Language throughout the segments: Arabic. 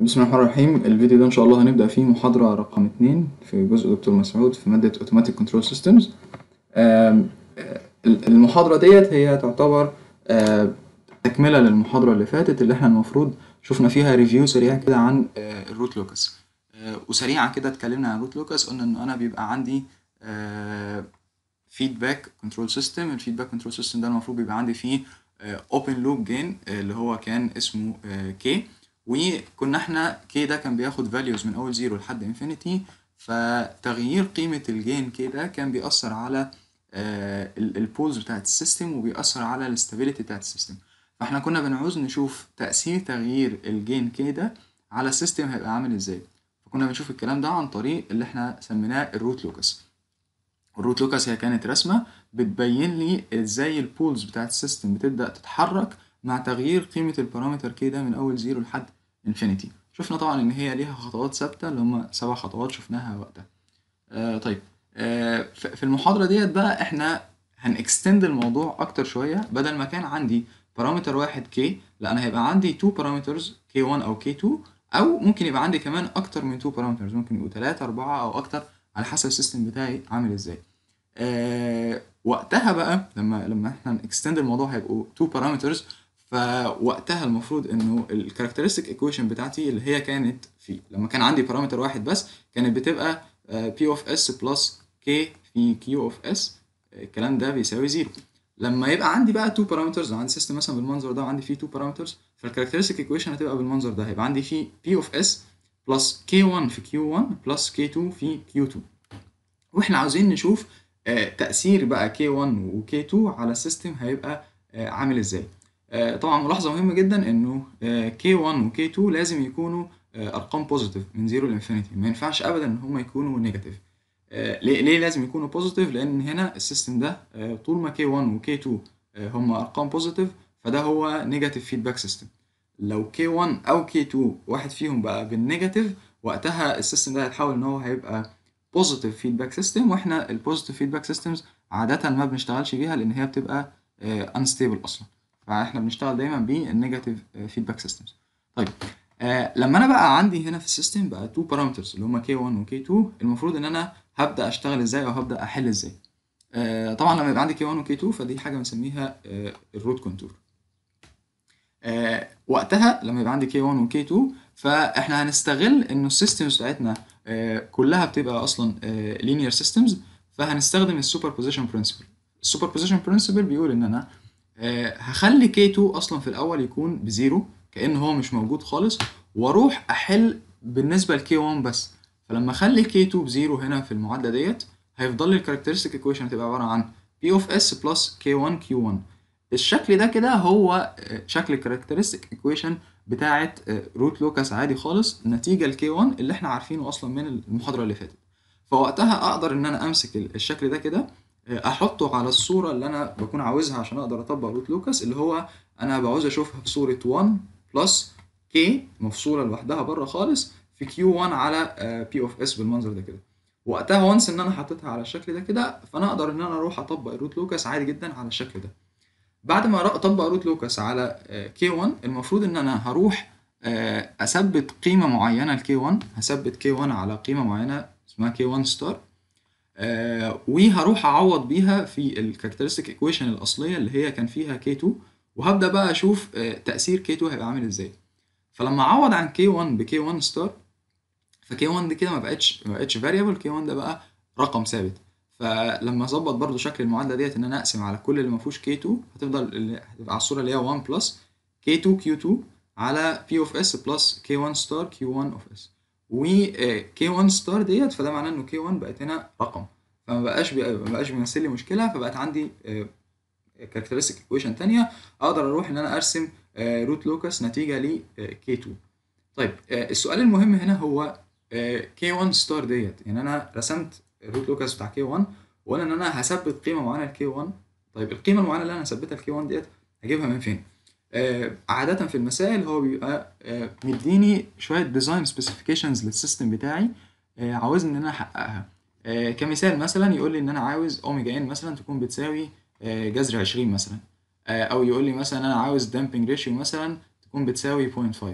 بسم الله الرحمن الرحيم الفيديو ده ان شاء الله هنبدا فيه محاضره رقم 2 في جزء دكتور مسعود في ماده اوتوماتيك كنترول سيستمز المحاضره ديت هي تعتبر تكمله للمحاضره اللي فاتت اللي احنا المفروض شفنا فيها ريفيو سريع كده عن آه، الروت لوكس آه، وسريعه كده اتكلمنا عن الروت لوكس قلنا ان انا بيبقى عندي فيدباك كنترول سيستم الفيدباك كنترول سيستم ده المفروض بيبقى عندي فيه اوبن لوب جين اللي هو كان اسمه كي آه، وكنا احنا كي ده كان بياخد فاليوز من اول زيرو لحد انفينيتي فتغيير قيمة الجين كي ده كان بيأثر على آه، البولز بتاعت السيستم وبيأثر على الاستابيليتي بتاعت السيستم فاحنا كنا بنعوز نشوف تأثير تغيير الجين كي ده على السيستم هيبقى عامل ازاي فكنا بنشوف الكلام ده عن طريق اللي احنا سميناه الروت لوكس الروت لوكس هي كانت رسمة بتبين لي ازاي البولز بتاعت السيستم بتبدأ تتحرك مع تغيير قيمة البارامتر كي ده من أول زيرو لحد انفينيتي شفنا طبعا ان هي ليها خطوات ثابته اللي هم سبع خطوات شفناها وقتها آه طيب آه في المحاضره ديت بقى احنا هنكستند الموضوع اكتر شويه بدل ما كان عندي بارامتر واحد كي لا انا هيبقى عندي 2 بارامترز كي 1 او كي 2 او ممكن يبقى عندي كمان اكتر من 2 بارامترز ممكن يبقوا 3 4 او اكتر على حسب السيستم بتاعي عامل ازاي آه وقتها بقى لما لما احنا نكستند الموضوع هيبقوا 2 بارامترز فوقتها المفروض انه الكاركترستيك ايكويشن بتاعتي اللي هي كانت في لما كان عندي بارامتر واحد بس كانت بتبقى بي اوف اس بلس كي في كيو اوف اس الكلام ده بيساوي زيرو لما يبقى عندي بقى تو بارامترز عندي سيستم مثلا بالمنظر ده وعندي فيه تو بارامترز فالكاركترستيك ايكويشن هتبقى بالمنظر ده هيبقى عندي فيه بي اوف اس بلس كي 1 في كيو 1 بلس كي 2 في كيو 2 واحنا عاوزين نشوف آه، تاثير بقى كي 1 وكي 2 على السيستم هيبقى آه، عامل ازاي آه، طبعا ملاحظة مهمة جدا انه آه، K1 و K2 لازم يكونوا آه، ارقام بوزيتيف من 0 لانفينيتي ما ينفعش ابدا ان هم يكونوا نيجاتيف ليه ليه لازم يكونوا بوزيتيف لان هنا السيستم ده طول ما K1 و K2 هم ارقام بوزيتيف فده هو نيجاتيف فيدباك سيستم لو K1 او K2 واحد فيهم بقى بالنيجاتيف وقتها السيستم ده هيتحول ان هو هيبقى بوزيتيف فيدباك سيستم واحنا البوزيتيف فيدباك سيستمز عادة ما بنشتغلش بيها لان هي بتبقى انستيبل اصلا فاحنا بنشتغل دايما بالنيجاتيف فيدباك سيستمز طيب آه لما انا بقى عندي هنا في السيستم بقى تو بارامترز اللي هم كي 1 وكي 2 المفروض ان انا هبدا اشتغل ازاي او هبدا احل ازاي آه طبعا لما يبقى عندي كي 1 وكي 2 فدي حاجه بنسميها آه الروت كونتور آه وقتها لما يبقى عندي كي 1 وكي 2 فاحنا هنستغل انه السيستمز بتاعتنا آه كلها بتبقى اصلا لينير آه سيستمز فهنستخدم السوبر بوزيشن برنسبل السوبر بوزيشن برنسبل بيقول ان انا آه، هخلي كي 2 اصلا في الاول يكون بزيرو كأن هو مش موجود خالص واروح احل بالنسبة لكي 1 بس فلما اخلي كي 2 بزيرو هنا في المعادلة ديت هيفضل لي الكاركترستيك ايكويشن هتبقى عبارة عن P of S plus كي 1 Q1 الشكل ده كده هو آه، شكل الكاركترستيك ايكويشن بتاعة روت لوكاس عادي خالص نتيجة لكي 1 اللي احنا عارفينه اصلا من المحاضرة اللي فاتت فوقتها اقدر ان انا امسك الشكل ده كده احطه على الصوره اللي انا بكون عاوزها عشان اقدر اطبق روت لوكاس اللي هو انا بعوز اشوفها في صوره 1 بلس كي مفصوله لوحدها بره خالص في كيو 1 على بي اوف اس بالمنظر ده كده وقتها وانس ان انا حطيتها على الشكل ده كده فانا اقدر ان انا اروح اطبق الروت لوكاس عادي جدا على الشكل ده بعد ما اطبق روت لوكاس على كي آه، 1 المفروض ان انا هروح آه، اثبت قيمه معينه لكي 1 هثبت كي 1 على قيمه معينه اسمها كي 1 ستار آه، وهروح اعوض بيها في الكاركترستيك ايكويشن الاصليه اللي هي كان فيها كي 2 وهبدا بقى اشوف آه، تاثير كي 2 هيبقى عامل ازاي فلما اعوض عن كي 1 بكي 1 ستار فكي 1 دي كده ما بقتش ما بقتش فاريبل كي 1 ده بقى رقم ثابت فلما اظبط برضو شكل المعادله ديت ان انا اقسم على كل اللي ما فيهوش كي 2 هتفضل هتبقى على الصوره اللي هي 1 بلس كي 2 q2 على p of s بلس كي 1 ستار q1 of s و كي 1 ستار ديت فده معناه انه كي 1 بقت هنا رقم فما بقاش بي... ما بقاش بيمثل لي مشكله فبقت عندي كاركترستيك ايكويشن ثانيه اقدر اروح ان انا ارسم روت آه، لوكس نتيجه ل آه، كي 2 طيب آه، السؤال المهم هنا هو كي 1 ستار ديت يعني انا رسمت الروت لوكس بتاع كي 1 وقلنا ان انا هثبت قيمه معينه لكي 1 طيب القيمه المعينه اللي انا هثبتها لكي 1 ديت هجيبها من فين؟ آه، عادة في المسائل هو بيبقى آه، مديني شوية ديزاين سبيسيفيكيشنز للسيستم بتاعي آه، عاوزني إن أنا أحققها كمثال مثلا يقول لي إن أنا عاوز أوميجا إن مثلا تكون بتساوي جذر 20 مثلا أو يقول لي مثلا أنا عاوز دامبنج ريشيو مثلا تكون بتساوي 0.5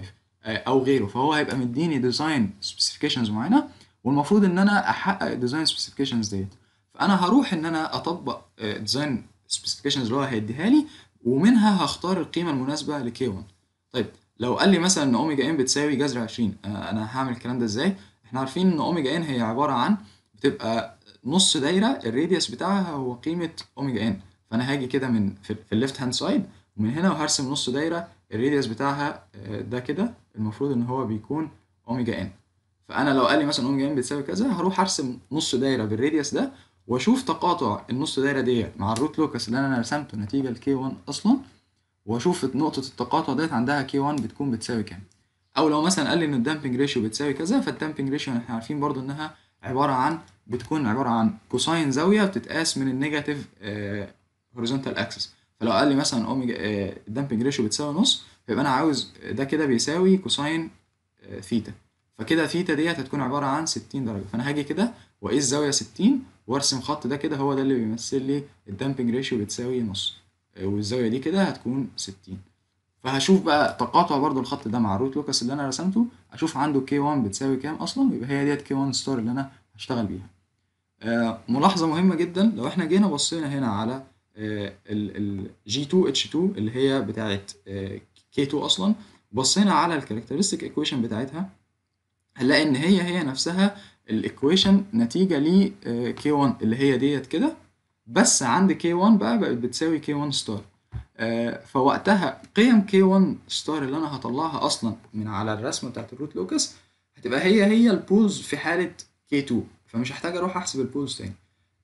أو غيره فهو هيبقى مديني ديزاين سبيسيفيكيشنز معينة والمفروض إن أنا أحقق الديزاين سبيسيفيكيشنز ديت فأنا هروح إن أنا أطبق ديزاين سبيسيفيكيشنز اللي هو هيديها لي ومنها هختار القيمة المناسبة ل 1 طيب لو قال لي مثلا ان اوميجا ان بتساوي جذر 20 آه، انا هعمل الكلام ده ازاي؟ احنا عارفين ان اوميجا ان هي عبارة عن بتبقى نص دايرة الراديوس بتاعها هو قيمة اوميجا ان فانا هاجي كده من في الليفت هاند سايد ومن هنا وهرسم نص دايرة الراديوس بتاعها آه، ده كده المفروض ان هو بيكون اوميجا ان فانا لو قال لي مثلا اوميجا ان بتساوي كذا هروح ارسم نص دايره بالراديوس ده واشوف تقاطع النص دايره ديت مع الروت لوكس اللي انا رسمته نتيجه لكي 1 اصلا واشوف نقطه التقاطع ديت عندها كي 1 بتكون بتساوي كام او لو مثلا قال لي ان الدامبنج ريشيو بتساوي كذا فالدامبنج ريشيو احنا عارفين برضو انها عباره عن بتكون عباره عن كوساين زاويه بتتقاس من النيجاتيف هوريزونتال اكسس فلو قال لي مثلا اوميجا الدامبنج ريشيو بتساوي نص فيبقى انا عاوز ده كده بيساوي كوساين آه، ثيتا فكده ثيتا ديت هتكون عباره عن 60 درجه فانا هاجي كده واقيس زاوية 60 وارسم خط ده كده هو ده اللي بيمثل لي الدامبنج ريشيو بتساوي نص آه، والزاوية دي كده هتكون 60 فهشوف بقى تقاطع برضو الخط ده مع الروت لوكس اللي انا رسمته اشوف عنده كي 1 بتساوي كام اصلا يبقى هي ديت كي 1 ستار اللي انا هشتغل بيها آه، ملاحظة مهمة جدا لو احنا جينا بصينا هنا على آه ال جي 2 اتش 2 اللي هي بتاعة آه، كي 2 اصلا بصينا على الكاركترستيك ايكويشن بتاعتها هنلاقي ان هي هي نفسها الايكويشن نتيجه ل آه، k 1 اللي هي ديت كده بس عند k 1 بقى بقت بتساوي k 1 ستار آه، فوقتها قيم k 1 ستار اللي انا هطلعها اصلا من على الرسمه بتاعت الروت لوكس هتبقى هي هي البولز في حاله k 2 فمش هحتاج اروح احسب البولز تاني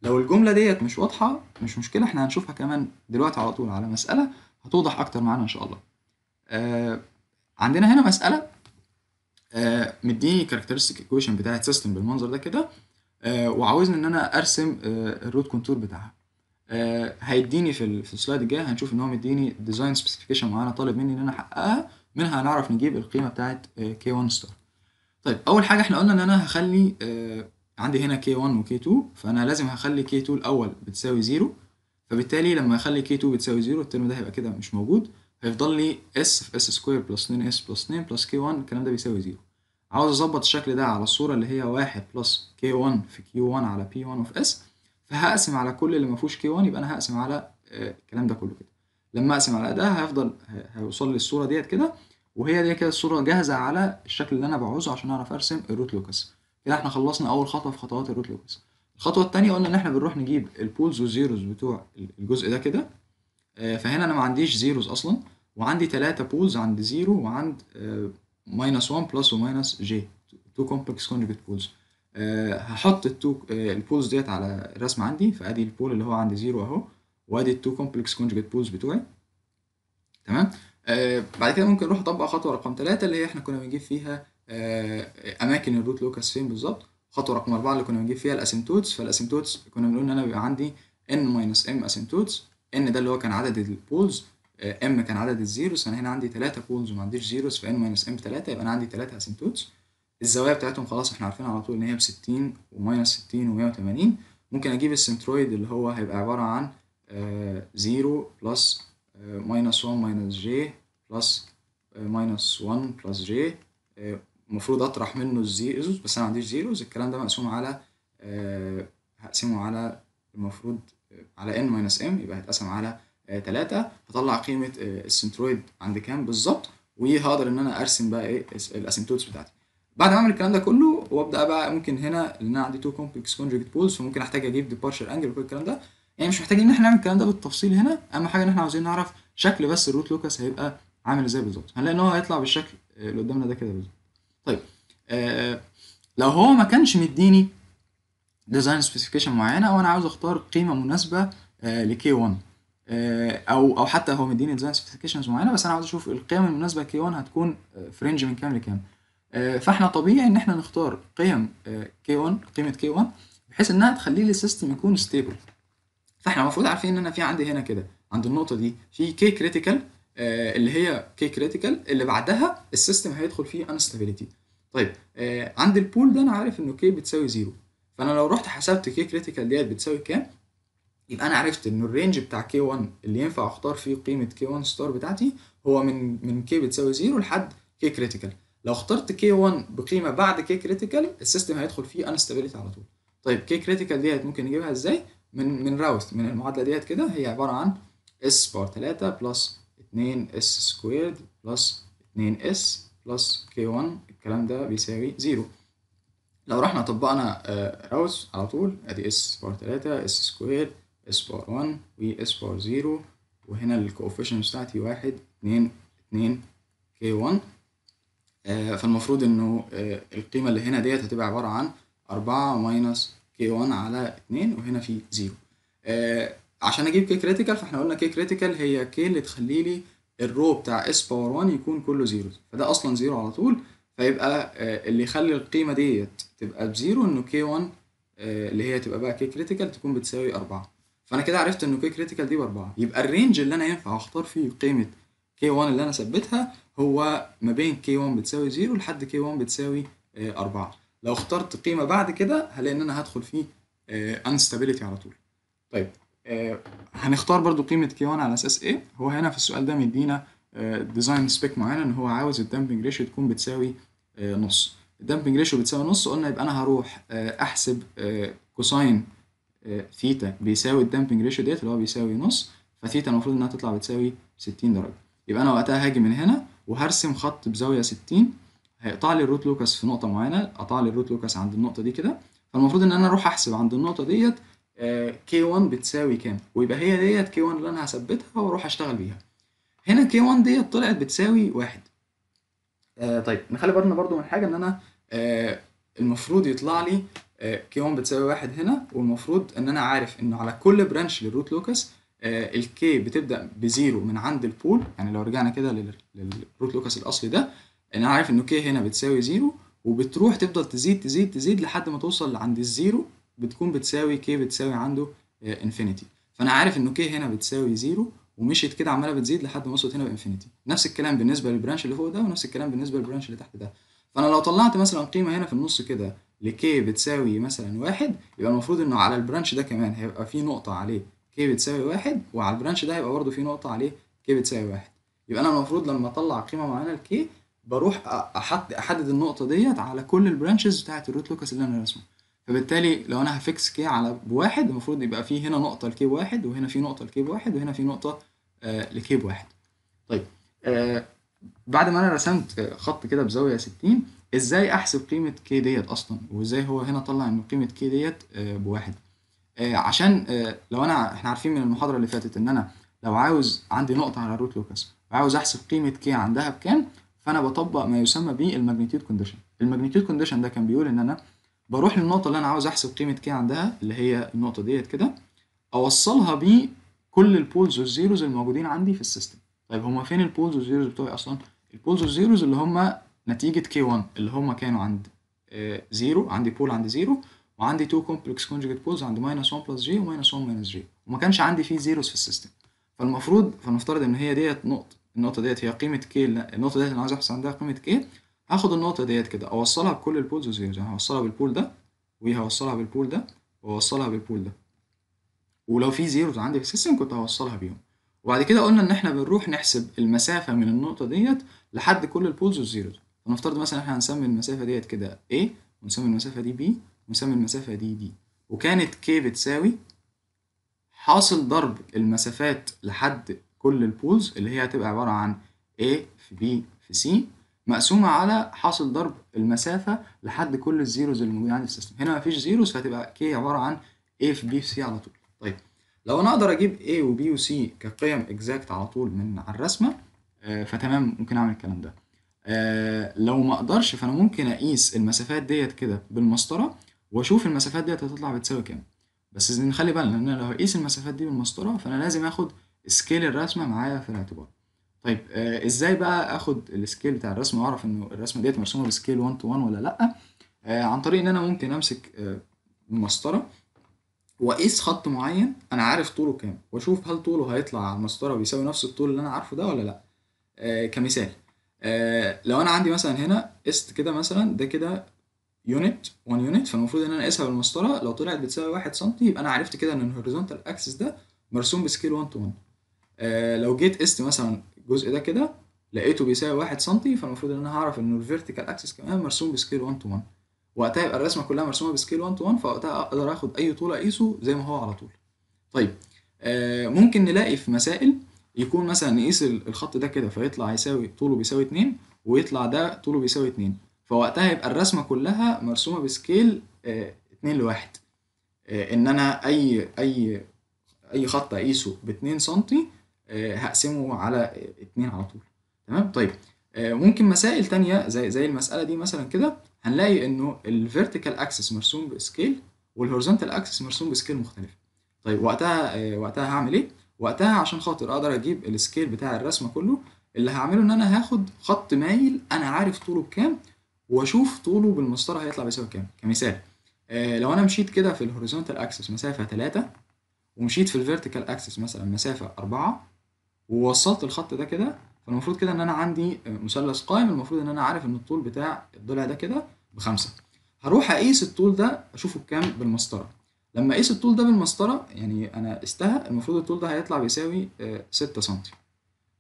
لو الجمله ديت مش واضحه مش مشكله احنا هنشوفها كمان دلوقتي على طول على مساله هتوضح اكتر معانا ان شاء الله آه، عندنا هنا مساله آه، مديني كاركترستيك ايكويشن بتاعت سيستم بالمنظر ده كده آه، وعاوزني ان انا ارسم الروت آه، كونتور بتاعها هيديني في, السلايد الجاي هنشوف ان هو مديني ديزاين سبيسيفيكيشن معينه طالب مني ان انا احققها منها هنعرف نجيب القيمه بتاعت كي 1 ستار طيب اول حاجه احنا قلنا ان انا هخلي عندي هنا كي 1 وكي 2 فانا لازم هخلي كي 2 الاول بتساوي 0 فبالتالي لما اخلي كي 2 بتساوي 0 الترم ده هيبقى كده مش موجود هيفضل لي اس في اس سكوير بلس 2 اس بلس 2 بلس كي 1 الكلام ده بيساوي 0 عاوز اظبط الشكل ده على الصورة اللي هي 1 بلس كي 1 في كي 1 على بي 1 في اس فهقسم على كل اللي ما فيهوش كي 1 يبقى انا هقسم على آه، الكلام ده كله كده لما اقسم على ده هيفضل هيوصل لي الصورة ديت كده وهي دي كده الصورة جاهزة على الشكل اللي انا بعوزه عشان اعرف ارسم الروت لوكس كده احنا خلصنا اول خطوة في خطوات الروت لوكس الخطوة الثانيه قلنا ان احنا بنروح نجيب البولز والزيروز بتوع الجزء ده كده آه، فهنا انا ما عنديش زيروز اصلا وعندي ثلاثة بولز عند زيرو وعند ماينس 1 بلس وماينس جي تو كومبلكس كونجكت بولز هحط التو آه، البولز ديت على الرسمة عندي فادي البول اللي هو عند زيرو اهو وادي التو كومبلكس كونجكت بولز بتوعي تمام آه، بعد كده ممكن اروح اطبق خطوه رقم ثلاثة اللي هي احنا كنا بنجيب فيها اماكن الروت لوكس فين بالظبط خطوه رقم أربعة اللي كنا بنجيب فيها الاسيمتوتس فالاسيمتوتس كنا بنقول ان انا بيبقى عندي n ماينس m اسيمتوتس ان ده اللي هو كان عدد البولز ام آه، كان عدد الزيروس انا هنا عندي 3 بولز وما عنديش زيروس فان ماينس ام 3 يبقى انا عندي 3 اسيمتوتس الزوايا بتاعتهم خلاص احنا عارفين على طول ان هي ب 60 وماينس 60 و180 ممكن اجيب السنترويد اللي هو هيبقى عباره عن 0 بلس ماينس 1 ماينس جي بلس ماينس 1 بلس جي المفروض اطرح منه الزيروز بس انا ما عنديش زيروز الكلام ده مقسوم على آه، هقسمه على المفروض على n ماينس m يبقى هيتقسم على 3 آه، هطلع قيمه آه، السنترويد عند كام بالظبط وهقدر ان انا ارسم بقى ايه الاسيمتوتس بتاعتي بعد ما اعمل الكلام ده كله وابدا بقى ممكن هنا لان انا عندي تو كومبلكس كونجكت بولز فممكن احتاج اجيب ديبارشر انجل وكل الكلام ده يعني مش محتاجين ان احنا نعمل الكلام ده بالتفصيل هنا اهم حاجه ان احنا عاوزين نعرف شكل بس الروت لوكس هيبقى عامل ازاي بالظبط هنلاقي ان هو هيطلع بالشكل آه، اللي قدامنا ده كده بالظبط طيب آه لو هو ما كانش مديني ديزاين سبيسيفيكيشن معينه وانا عاوز اختار قيمه مناسبه آه، لكي 1 آه، او او حتى هو مديني ديزاين سبيسيفيكيشنز معينه بس انا عاوز اشوف القيم المناسبه كي 1 هتكون آه، في رينج من كام لكام فاحنا طبيعي ان احنا نختار قيم كي 1 قيمه كي 1 بحيث انها تخلي لي السيستم يكون ستيبل فاحنا المفروض عارفين ان انا في عندي هنا كده عند النقطه دي في كي كريتيكال اللي هي كي كريتيكال اللي بعدها السيستم هيدخل فيه انستابيليتي طيب عند البول ده انا عارف انه كي بتساوي زيرو فانا لو رحت حسبت كي كريتيكال ديت بتساوي كام يبقى انا عرفت ان الرينج بتاع كي 1 اللي ينفع اختار فيه قيمه كي 1 ستار بتاعتي هو من من كي بتساوي 0 لحد كي كريتيكال لو اخترت كي 1 بقيمه بعد كي كريتيكال السيستم هيدخل فيه انستابيليتي على طول طيب كي كريتيكال ديت ممكن نجيبها ازاي من من راوث من المعادله ديت كده هي عباره عن اس بار 3 بلس 2 اس سكويرد بلس 2 اس بلس كي 1 الكلام ده بيساوي 0 لو رحنا طبقنا راوس آه، على طول ادي اس باور 3 اس سكوير اس باور 1 و اس باور 0 وهنا الكوفيشن بتاعتي 1 2 2 كي 1 فالمفروض انه آه، القيمه اللي هنا ديت هتبقى عباره عن 4 ماينس كي 1 على 2 وهنا في 0 آه، عشان اجيب كي كريتيكال فاحنا قلنا كي كريتيكال هي كي اللي تخلي لي الرو بتاع اس باور 1 يكون كله زيرو فده اصلا زيرو على طول فيبقى آه، اللي يخلي القيمة ديت تبقى بزيرو انه كي K1 آه، اللي هي تبقى بقى كي كريتيكال تكون بتساوي 4 فأنا كده عرفت إنه كي كريتيكال دي ب 4 يبقى الرينج اللي أنا ينفع أختار فيه قيمه كي K1 اللي أنا ثبتها هو ما بين كي 1 بتساوي 0 لحد كي 1 بتساوي 4 آه، لو اخترت قيمة بعد كده هلاقي إن أنا هدخل فيه انستابيليتي على طول طيب هنختار برضو قيمه كي K1 على أساس إيه؟ هو هنا في السؤال ده مدينا ديزاين سبيك معين ان هو عاوز الدامبنج ريشيو تكون بتساوي آه، نص الدامبنج ريشيو بتساوي نص قلنا يبقى انا هروح آه، احسب كوساين آه، ثيتا بيساوي الدامبنج ريشيو ديت اللي هو بيساوي نص فثيتا المفروض انها تطلع بتساوي 60 درجه يبقى انا وقتها هاجي من هنا وهرسم خط بزاويه 60 هيقطع لي الروت لوكس في نقطه معينه قطع لي الروت لوكس عند النقطه دي كده فالمفروض ان انا اروح احسب عند النقطه ديت كي 1 بتساوي كام ويبقى هي ديت كي 1 اللي انا هثبتها واروح اشتغل بيها هنا كي 1 ديت طلعت بتساوي واحد آه طيب نخلي بالنا برضو من حاجه ان انا آه المفروض يطلع لي آه كي 1 بتساوي واحد هنا والمفروض ان انا عارف انه على كل برانش للروت لوكس آه الكي بتبدا بزيرو من عند البول يعني لو رجعنا كده للروت لوكس الاصلي ده انا عارف انه كي هنا بتساوي زيرو وبتروح تفضل تزيد تزيد تزيد لحد ما توصل لعند الزيرو بتكون بتساوي كي بتساوي عنده انفينيتي آه، فانا عارف انه كي هنا بتساوي زيرو ومشيت كده عماله بتزيد لحد ما وصلت هنا بانفينيتي نفس الكلام بالنسبه للبرانش اللي فوق ده ونفس الكلام بالنسبه للبرانش اللي تحت ده فانا لو طلعت مثلا قيمه هنا في النص كده لكي بتساوي مثلا واحد يبقى المفروض انه على البرانش ده كمان هيبقى في نقطه عليه كي بتساوي واحد وعلى البرانش ده هيبقى برضه في نقطه عليه كي بتساوي واحد يبقى انا المفروض لما اطلع قيمه معينه لكي بروح احدد النقطه ديت على كل البرانشز بتاعت الروت لوكس اللي انا راسمه فبالتالي لو انا هفكس كي على بواحد المفروض يبقى في هنا نقطه لكي بواحد وهنا في نقطه لكي بواحد وهنا في نقطه آه، لكي بواحد طيب آه، بعد ما انا رسمت آه، خط كده بزاويه 60 ازاي احسب قيمه كي ديت اصلا وازاي هو هنا طلع ان قيمه كي ديت بواحد عشان لو انا احنا عارفين من المحاضره اللي فاتت ان انا لو عاوز عندي نقطه على روت لوكاس وعاوز احسب قيمه كي عندها بكام فانا بطبق ما يسمى بالماجنتيود كونديشن الماجنتيود كونديشن ده كان بيقول ان انا بروح للنقطة اللي أنا عاوز أحسب قيمة كي عندها اللي هي النقطة ديت كده أوصلها بكل البولز والزيروز الموجودين عندي في السيستم طيب هما فين البولز والزيروز بتوعي أصلا؟ البولز والزيروز اللي هما نتيجة كي 1 اللي هما كانوا عند زيرو آه، عندي بول عند زيرو وعندي 2 كومبلكس كونجوجيت بولز عند ماينس 1 بلس جي وماينس 1 ماينس جي وما كانش عندي فيه زيروز في السيستم فالمفروض فنفترض ان هي ديت نقطه النقطه ديت هي قيمه كي النقطه ديت انا عايز أحسب عندها قيمه كي هاخد النقطة ديت كده أوصلها بكل البولز وزيروز يعني هوصلها بالبول ده وهوصلها بالبول ده وهوصلها بالبول ده ولو في زيروز عندي في السيستم كنت هوصلها بيهم وبعد كده قلنا إن إحنا بنروح نحسب المسافة من النقطة ديت لحد كل البولز والزيروز فنفترض مثلا إحنا هنسمي المسافة ديت كده A ونسمي المسافة دي B ونسمي المسافة دي D وكانت K بتساوي حاصل ضرب المسافات لحد كل البولز اللي هي هتبقى عبارة عن A في B في C مقسومة على حاصل ضرب المسافة لحد كل الزيروز اللي موجودين عندي في السيستم هنا مفيش زيروز فهتبقى كي عبارة عن اي في بي في سي على طول طيب لو أنا أقدر أجيب اي وبي وسي كقيم إكزاكت على طول من على الرسمة آه، فتمام ممكن أعمل الكلام ده آه، لو ما أقدرش فأنا ممكن أقيس المسافات ديت كده بالمسطرة وأشوف المسافات ديت هتطلع بتساوي كام بس نخلي بالنا إن أنا لو هقيس المسافات دي بالمسطرة فأنا لازم آخد سكيل الرسمة معايا في الاعتبار طيب آه ازاي بقى اخد السكيل بتاع الرسم واعرف انه الرسمه ديت مرسومه بسكيل 1 تو 1 ولا لا آه عن طريق ان انا ممكن امسك آه المسطره واقيس خط معين انا عارف طوله كام واشوف هل طوله هيطلع على المسطره ويساوي نفس الطول اللي انا عارفه ده ولا لا آه كمثال آه لو انا عندي مثلا هنا قست كده مثلا ده كده يونت 1 يونت فالمفروض ان انا اقيسها بالمسطره لو طلعت بتساوي 1 سم يبقى انا عرفت كده ان الهوريزونتال اكسس ده مرسوم بسكيل 1 تو 1 لو جيت قست مثلا الجزء ده كده لقيته بيساوي 1 سم فالمفروض ان انا هعرف ان الفيرتيكال اكسس كمان مرسوم بسكيل 1 تو 1 وقتها يبقى الرسمه كلها مرسومه بسكيل 1 تو 1 فوقتها اقدر اخد اي طول اقيسه زي ما هو على طول طيب آه، ممكن نلاقي في مسائل يكون مثلا نقيس الخط ده كده فيطلع يساوي طوله بيساوي 2 ويطلع ده طوله بيساوي 2 فوقتها يبقى الرسمه كلها مرسومه بسكيل 2 آه، لواحد آه، ان انا اي اي اي خط اقيسه ب 2 سم آه، هقسمه على اتنين على طول تمام طيب آه، ممكن مسائل تانية زي زي المسألة دي مثلا كده هنلاقي انه الفيرتيكال اكسس مرسوم بسكيل والهوريزونتال اكسس مرسوم بسكيل مختلف طيب وقتها آه، وقتها هعمل ايه؟ وقتها عشان خاطر اقدر اجيب السكيل بتاع الرسمة كله اللي هعمله ان انا هاخد خط مايل انا عارف طوله بكام واشوف طوله بالمسطره هيطلع بيساوي كام كمثال لو انا مشيت كده في الهوريزونتال اكسس مسافه 3 ومشيت في الفيرتيكال اكسس مثلا مسافه 4 ووصلت الخط ده كده فالمفروض كده ان انا عندي مثلث قائم المفروض ان انا عارف ان الطول بتاع الضلع ده كده بخمسة هروح اقيس الطول ده اشوفه بكام بالمسطره لما اقيس الطول ده بالمسطره يعني انا قستها المفروض الطول ده هيطلع بيساوي 6 آه، سم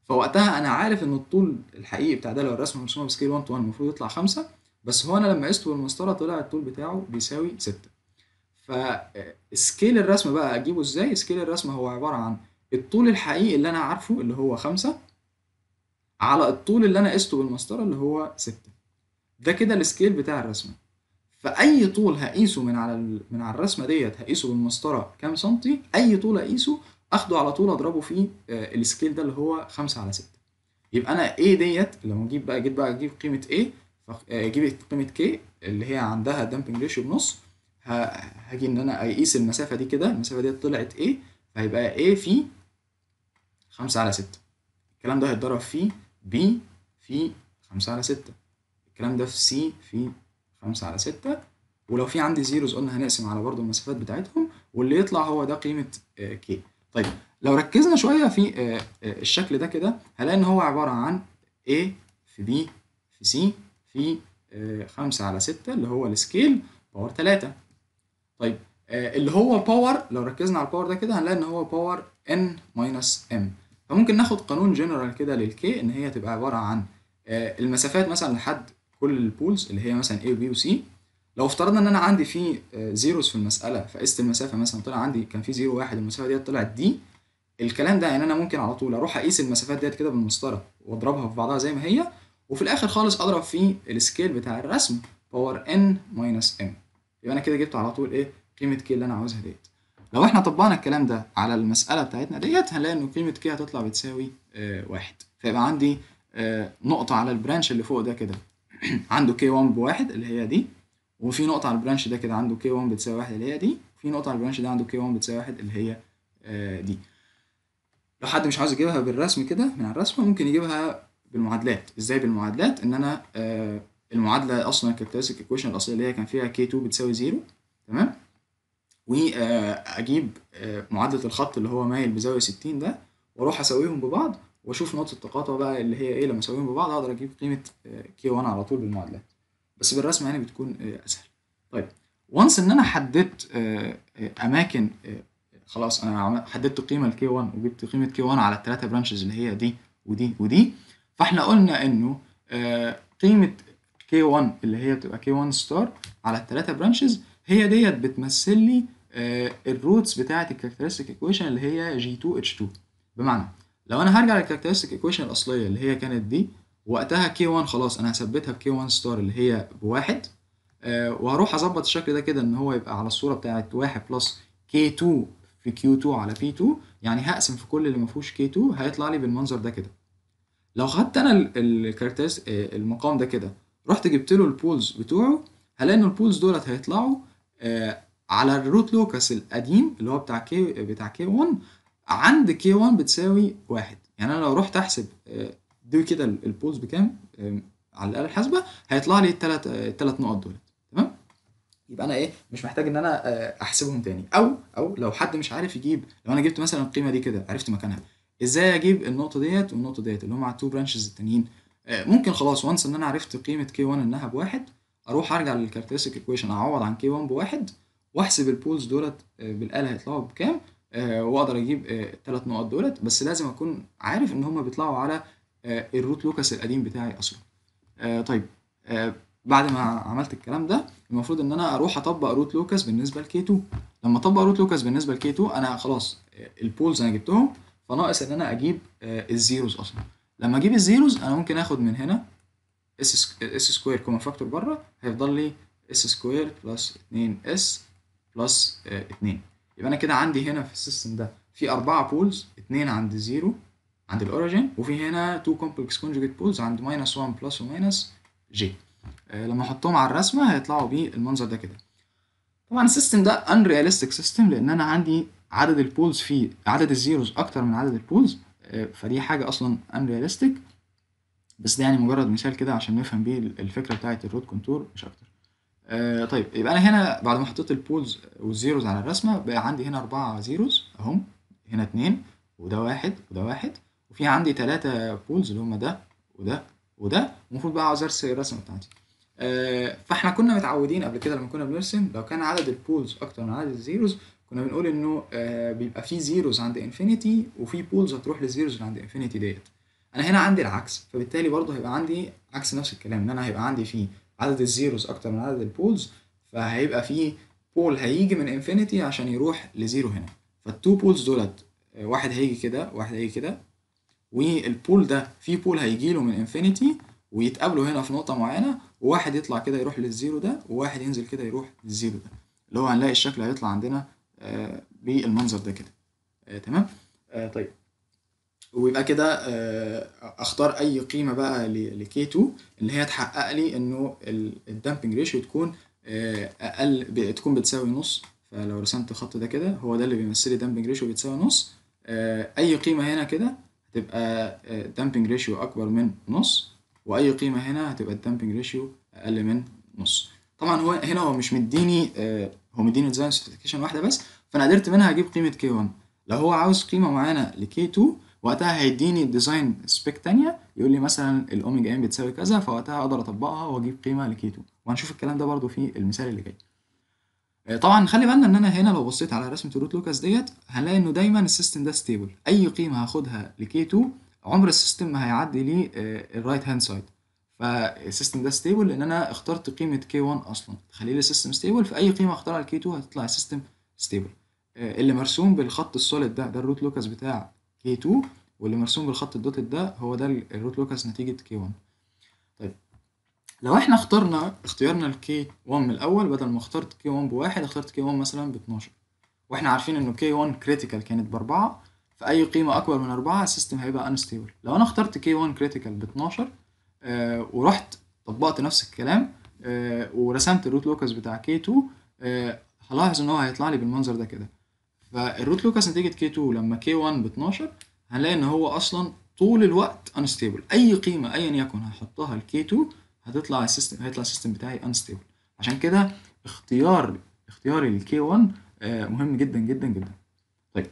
فوقتها انا عارف ان الطول الحقيقي بتاع ده لو الرسمه مرسومه بسكيل 1 تو 1 المفروض يطلع 5 بس هو انا لما قسته بالمسطره طلع الطول بتاعه بيساوي 6 فسكيل آه، الرسم بقى اجيبه ازاي سكيل الرسم هو عباره عن الطول الحقيقي اللي انا عارفه اللي هو خمسة على الطول اللي انا قسته بالمسطرة اللي هو ستة ده كده السكيل بتاع الرسمة فأي طول هقيسه من على من على الرسمة ديت هقيسه بالمسطرة كام سنتي أي طول هقيسه اخده على طول اضربه في آه، السكيل ده اللي هو خمسة على ستة يبقى انا A ديت لما اجيب بقى جيت بقى اجيب قيمه A آه، اجيب قيمه K اللي هي عندها دامبنج ريشيو بنص هاجي ان انا اقيس المسافه دي كده المسافه دي طلعت A فهيبقى A في خمسة على ستة الكلام ده هيتضرب في بي في خمسة على ستة الكلام ده في سي في خمسة على ستة ولو في عندي زيروز قلنا هنقسم على برضه المسافات بتاعتهم واللي يطلع هو ده قيمة كي آه، طيب لو ركزنا شوية في آه، آه، الشكل ده كده هنلاقي إن هو عبارة عن A في B في C في خمسة على ستة اللي هو السكيل باور تلاتة طيب اللي هو باور لو ركزنا على الباور ده كده هنلاقي إن هو باور N ماينس M فممكن ناخد قانون جنرال كده للكي ان هي تبقى عباره عن آه، المسافات مثلا لحد كل البولز اللي هي مثلا A و B و C لو افترضنا ان انا عندي في زيروز آه، في المساله فقست المسافه مثلا طلع عندي كان في زيرو واحد المسافه ديت طلعت دي الكلام ده يعني انا ممكن على طول اروح اقيس المسافات ديت كده بالمسطره واضربها في بعضها زي ما هي وفي الاخر خالص اضرب في السكيل بتاع الرسم باور n ماينس m يبقى انا كده جبت على طول ايه قيمه كي اللي انا عاوزها ديت لو احنا طبقنا الكلام ده على المسألة بتاعتنا ديت هنلاقي ان قيمة كي هتطلع بتساوي آه، واحد فيبقى عندي آه، نقطة على البرانش اللي فوق ده كده عنده كي 1 بواحد اللي هي دي وفي نقطة على البرانش ده كده عنده كي 1 بتساوي واحد اللي هي دي وفي نقطة على البرانش ده عنده كي 1 بتساوي واحد اللي هي آه، دي لو حد مش عاوز يجيبها بالرسم كده من على الرسمة ممكن يجيبها بالمعادلات ازاي بالمعادلات ان انا المعادلة اصلا الكاركترستيك ايكويشن الاصلية اللي هي كان فيها كي 2 بتساوي 0 تمام واجيب آه، معادله الخط اللي هو مايل بزاويه 60 ده واروح اسويهم ببعض واشوف نقطه التقاطع بقى اللي هي ايه لما اسويهم ببعض اقدر اجيب قيمه آه، كي 1 على طول بالمعادلات بس بالرسم يعني بتكون آه، اسهل طيب وانس ان انا حددت اماكن خلاص انا حددت قيمه الكي 1 وجبت قيمه كي 1 على الثلاثه برانشز اللي هي دي ودي ودي فاحنا قلنا انه قيمه كي 1 اللي هي بتبقى كي 1 ستار على الثلاثه برانشز هي ديت بتمثل لي الروتس بتاعه الكاركترستيك ايكويشن اللي هي جي 2 h بمعنى لو انا هرجع للكاركترستيك ايكويشن الاصليه اللي هي كانت دي وقتها كي 1 خلاص انا هثبتها ب 1 ستار اللي هي بواحد آه، وهروح اظبط الشكل ده كده ان هو يبقى على الصوره بتاعت واحد بلس كي 2 في Q2 على P2 يعني هقسم في كل اللي ما فيهوش كي 2 هيطلع لي بالمنظر ده كده لو خدت انا الكاركترستيك آه، المقام ده كده رحت جبت له البولز بتوعه هلاقي ان البولز دولت هيطلعوا آه، على الروت لوكس القديم اللي هو بتاع كي بتاع كي 1 عند كي 1 بتساوي واحد يعني انا لو رحت احسب آه، دول كده البولز بكام آه، على الاله الحاسبه هيطلع لي الثلاث الثلاث نقط دول تمام يبقى انا ايه مش محتاج ان انا احسبهم تاني او او لو حد مش عارف يجيب لو انا جبت مثلا القيمه دي كده عرفت مكانها ازاي اجيب النقطه ديت والنقطه ديت اللي هم على التو برانشز التانيين ممكن خلاص وانس ان انا عرفت قيمه كي 1 انها بواحد اروح ارجع للكاركترستيك ايكويشن اعوض عن كي 1 بواحد واحسب البولز دولت آه، بالاله هيطلعوا بكام آه، واقدر اجيب الثلاث آه، نقط دولت بس لازم اكون عارف ان هما بيطلعوا على الروت لوكس القديم بتاعي اصلا طيب بعد ما عملت الكلام ده المفروض ان انا اروح اطبق روت لوكس بالنسبه لكي 2 لما اطبق روت لوكس بالنسبه لكي 2 انا خلاص البولز انا جبتهم فناقص ان انا اجيب الزيروز اصلا لما اجيب الزيروز انا ممكن اخد من هنا اس اس سكوير كومن فاكتور بره هيفضل لي اس سكوير بلس 2 اس بلس 2 آه، يبقى انا كده عندي هنا في السيستم ده في اربعه بولز اثنين عند زيرو عند الاوريجين وفي هنا تو كومبلكس كونجوجيت بولز عند ماينس 1 بلس وماينس جي لما احطهم على الرسمه هيطلعوا بالمنظر ده كده طبعا السيستم ده ان رياليستيك سيستم لان انا عندي عدد البولز فيه عدد الزيروز اكتر من عدد البولز آه، فدي حاجه اصلا ان رياليستيك بس ده يعني مجرد مثال كده عشان نفهم بيه الفكره بتاعت الروت كونتور مش اكتر آه طيب يبقى انا هنا بعد ما حطيت البولز والزيروز على الرسمه بقى عندي هنا اربعه زيروز اهم هنا اتنين وده واحد وده واحد وفي عندي تلاتة بولز اللي هما ده وده وده المفروض بقى عاوز ارسم الرسمه بتاعتي آه فاحنا كنا متعودين قبل كده لما كنا بنرسم لو كان عدد البولز اكتر من عدد الزيروز كنا بنقول انه آه بيبقى في زيروز عند انفينيتي وفي بولز هتروح للزيروز اللي عند انفينيتي ديت انا هنا عندي العكس فبالتالي برضه هيبقى عندي عكس نفس الكلام ان انا هيبقى عندي فيه عدد الزيروز اكتر من عدد البولز فهيبقى فيه بول هيجي من انفينيتي عشان يروح لزيرو هنا فالتو بولز دولت آه، واحد هيجي كده واحد هيجي كده والبول ده فيه بول هيجي له من انفينيتي ويتقابلوا هنا في نقطة معينة وواحد يطلع كده يروح للزيرو ده وواحد ينزل كده يروح للزيرو ده اللي هو هنلاقي الشكل هيطلع عندنا آه، بالمنظر ده كده آه، تمام طيب ويبقى كده آه، اختار اي قيمه بقى لكي 2 اللي هي تحقق لي انه الدامبنج ريشيو تكون آه، اقل تكون بتساوي نص فلو رسمت الخط ده كده هو ده اللي بيمثل لي دامبنج ريشيو بتساوي نص آه، اي قيمه هنا كده هتبقى دامبنج ريشيو اكبر من نص واي قيمه هنا هتبقى الدامبنج ريشيو اقل من نص طبعا هو هنا هو مش مديني هو مديني ديزاين سبيسيفيكيشن واحده بس فانا قدرت منها اجيب قيمه كي 1 لو هو عاوز قيمه معينه لكي 2 وقتها هيديني ديزاين سبيك تانية يقول لي مثلا الاوميجا ان بتساوي كذا فوقتها اقدر اطبقها واجيب قيمه لكيتو وهنشوف الكلام ده برضو في المثال اللي جاي آه، طبعا خلي بالنا ان انا هنا لو بصيت على رسمه الروت لوكاس ديت هنلاقي انه دايما السيستم ده ستيبل اي قيمه هاخدها لكيتو عمر السيستم ما هيعدي لي الرايت هاند سايد فالسيستم ده ستيبل لان انا اخترت قيمه كي 1 اصلا تخلي لي السيستم ستيبل فاي قيمه اختارها لكي 2 هتطلع السيستم ستيبل آه، اللي مرسوم بالخط السوليد ده ده الروت لوكاس بتاع K2 واللي مرسوم بالخط الدوتد ده هو ده الروت لوكس نتيجة K1 طيب لو احنا اخترنا اختيارنا ال K1 من الأول بدل ما اخترت K1 بواحد اخترت K1 مثلا ب 12 واحنا عارفين انه K1 critical كانت بأربعة فأي قيمة أكبر من أربعة السيستم هيبقى unstable لو أنا اخترت K1 critical ب 12 آه ورحت طبقت نفس الكلام آه ورسمت الروت لوكس بتاع K2 آه هلاحظ ان هو هيطلع لي بالمنظر ده كده فالروت لوكاس نتيجه كي K2 لما كي 1 ب 12 هنلاقي ان هو اصلا طول الوقت انستيبل اي قيمة ايا يكن هحطها لكي 2 هتطلع السيستم هيطلع السيستم بتاعي انستيبل عشان كده اختيار اختياري الكي آه، 1 مهم جدا جدا جدا طيب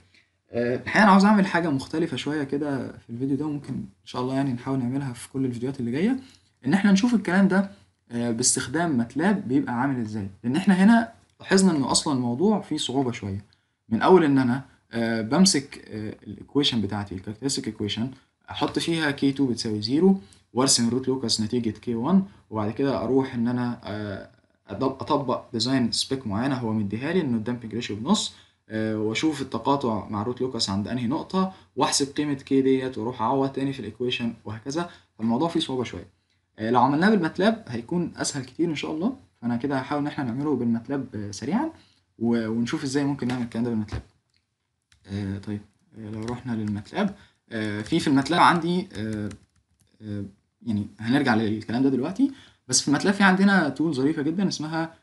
آه، الحقيقة انا عاوز اعمل حاجة مختلفة شوية كده في الفيديو ده ممكن ان شاء الله يعني نحاول نعملها في كل الفيديوهات اللي جاية ان احنا نشوف الكلام ده آه، باستخدام ماتلاب بيبقى عامل ازاي لان احنا هنا لاحظنا انه اصلا الموضوع فيه صعوبة شوية من اول ان انا آه، بمسك آه، الايكويشن بتاعتي الكاركترستيك ايكويشن احط فيها كي 2 بتساوي 0 وارسم الروت لوكس نتيجه كي 1 وبعد كده اروح ان انا آه، اطبق ديزاين سبيك معينه هو مديها لي انه الدامبنج ريشيو بنص واشوف التقاطع مع الروت لوكس عند انهي نقطه واحسب قيمه كي ديت واروح اعوض تاني في الايكويشن وهكذا فالموضوع فيه صعوبه شويه لو عملناه بالماتلاب هيكون اسهل كتير ان شاء الله فانا كده هحاول ان احنا نعمله بالماتلاب سريعا ونشوف ازاي ممكن نعمل الكلام ده بالماتلاب آه طيب آه لو رحنا للماتلاب آه في في الماتلاب عندي آه آه يعني هنرجع للكلام ده دلوقتي بس في الماتلاب في عندنا تول ظريفه جدا اسمها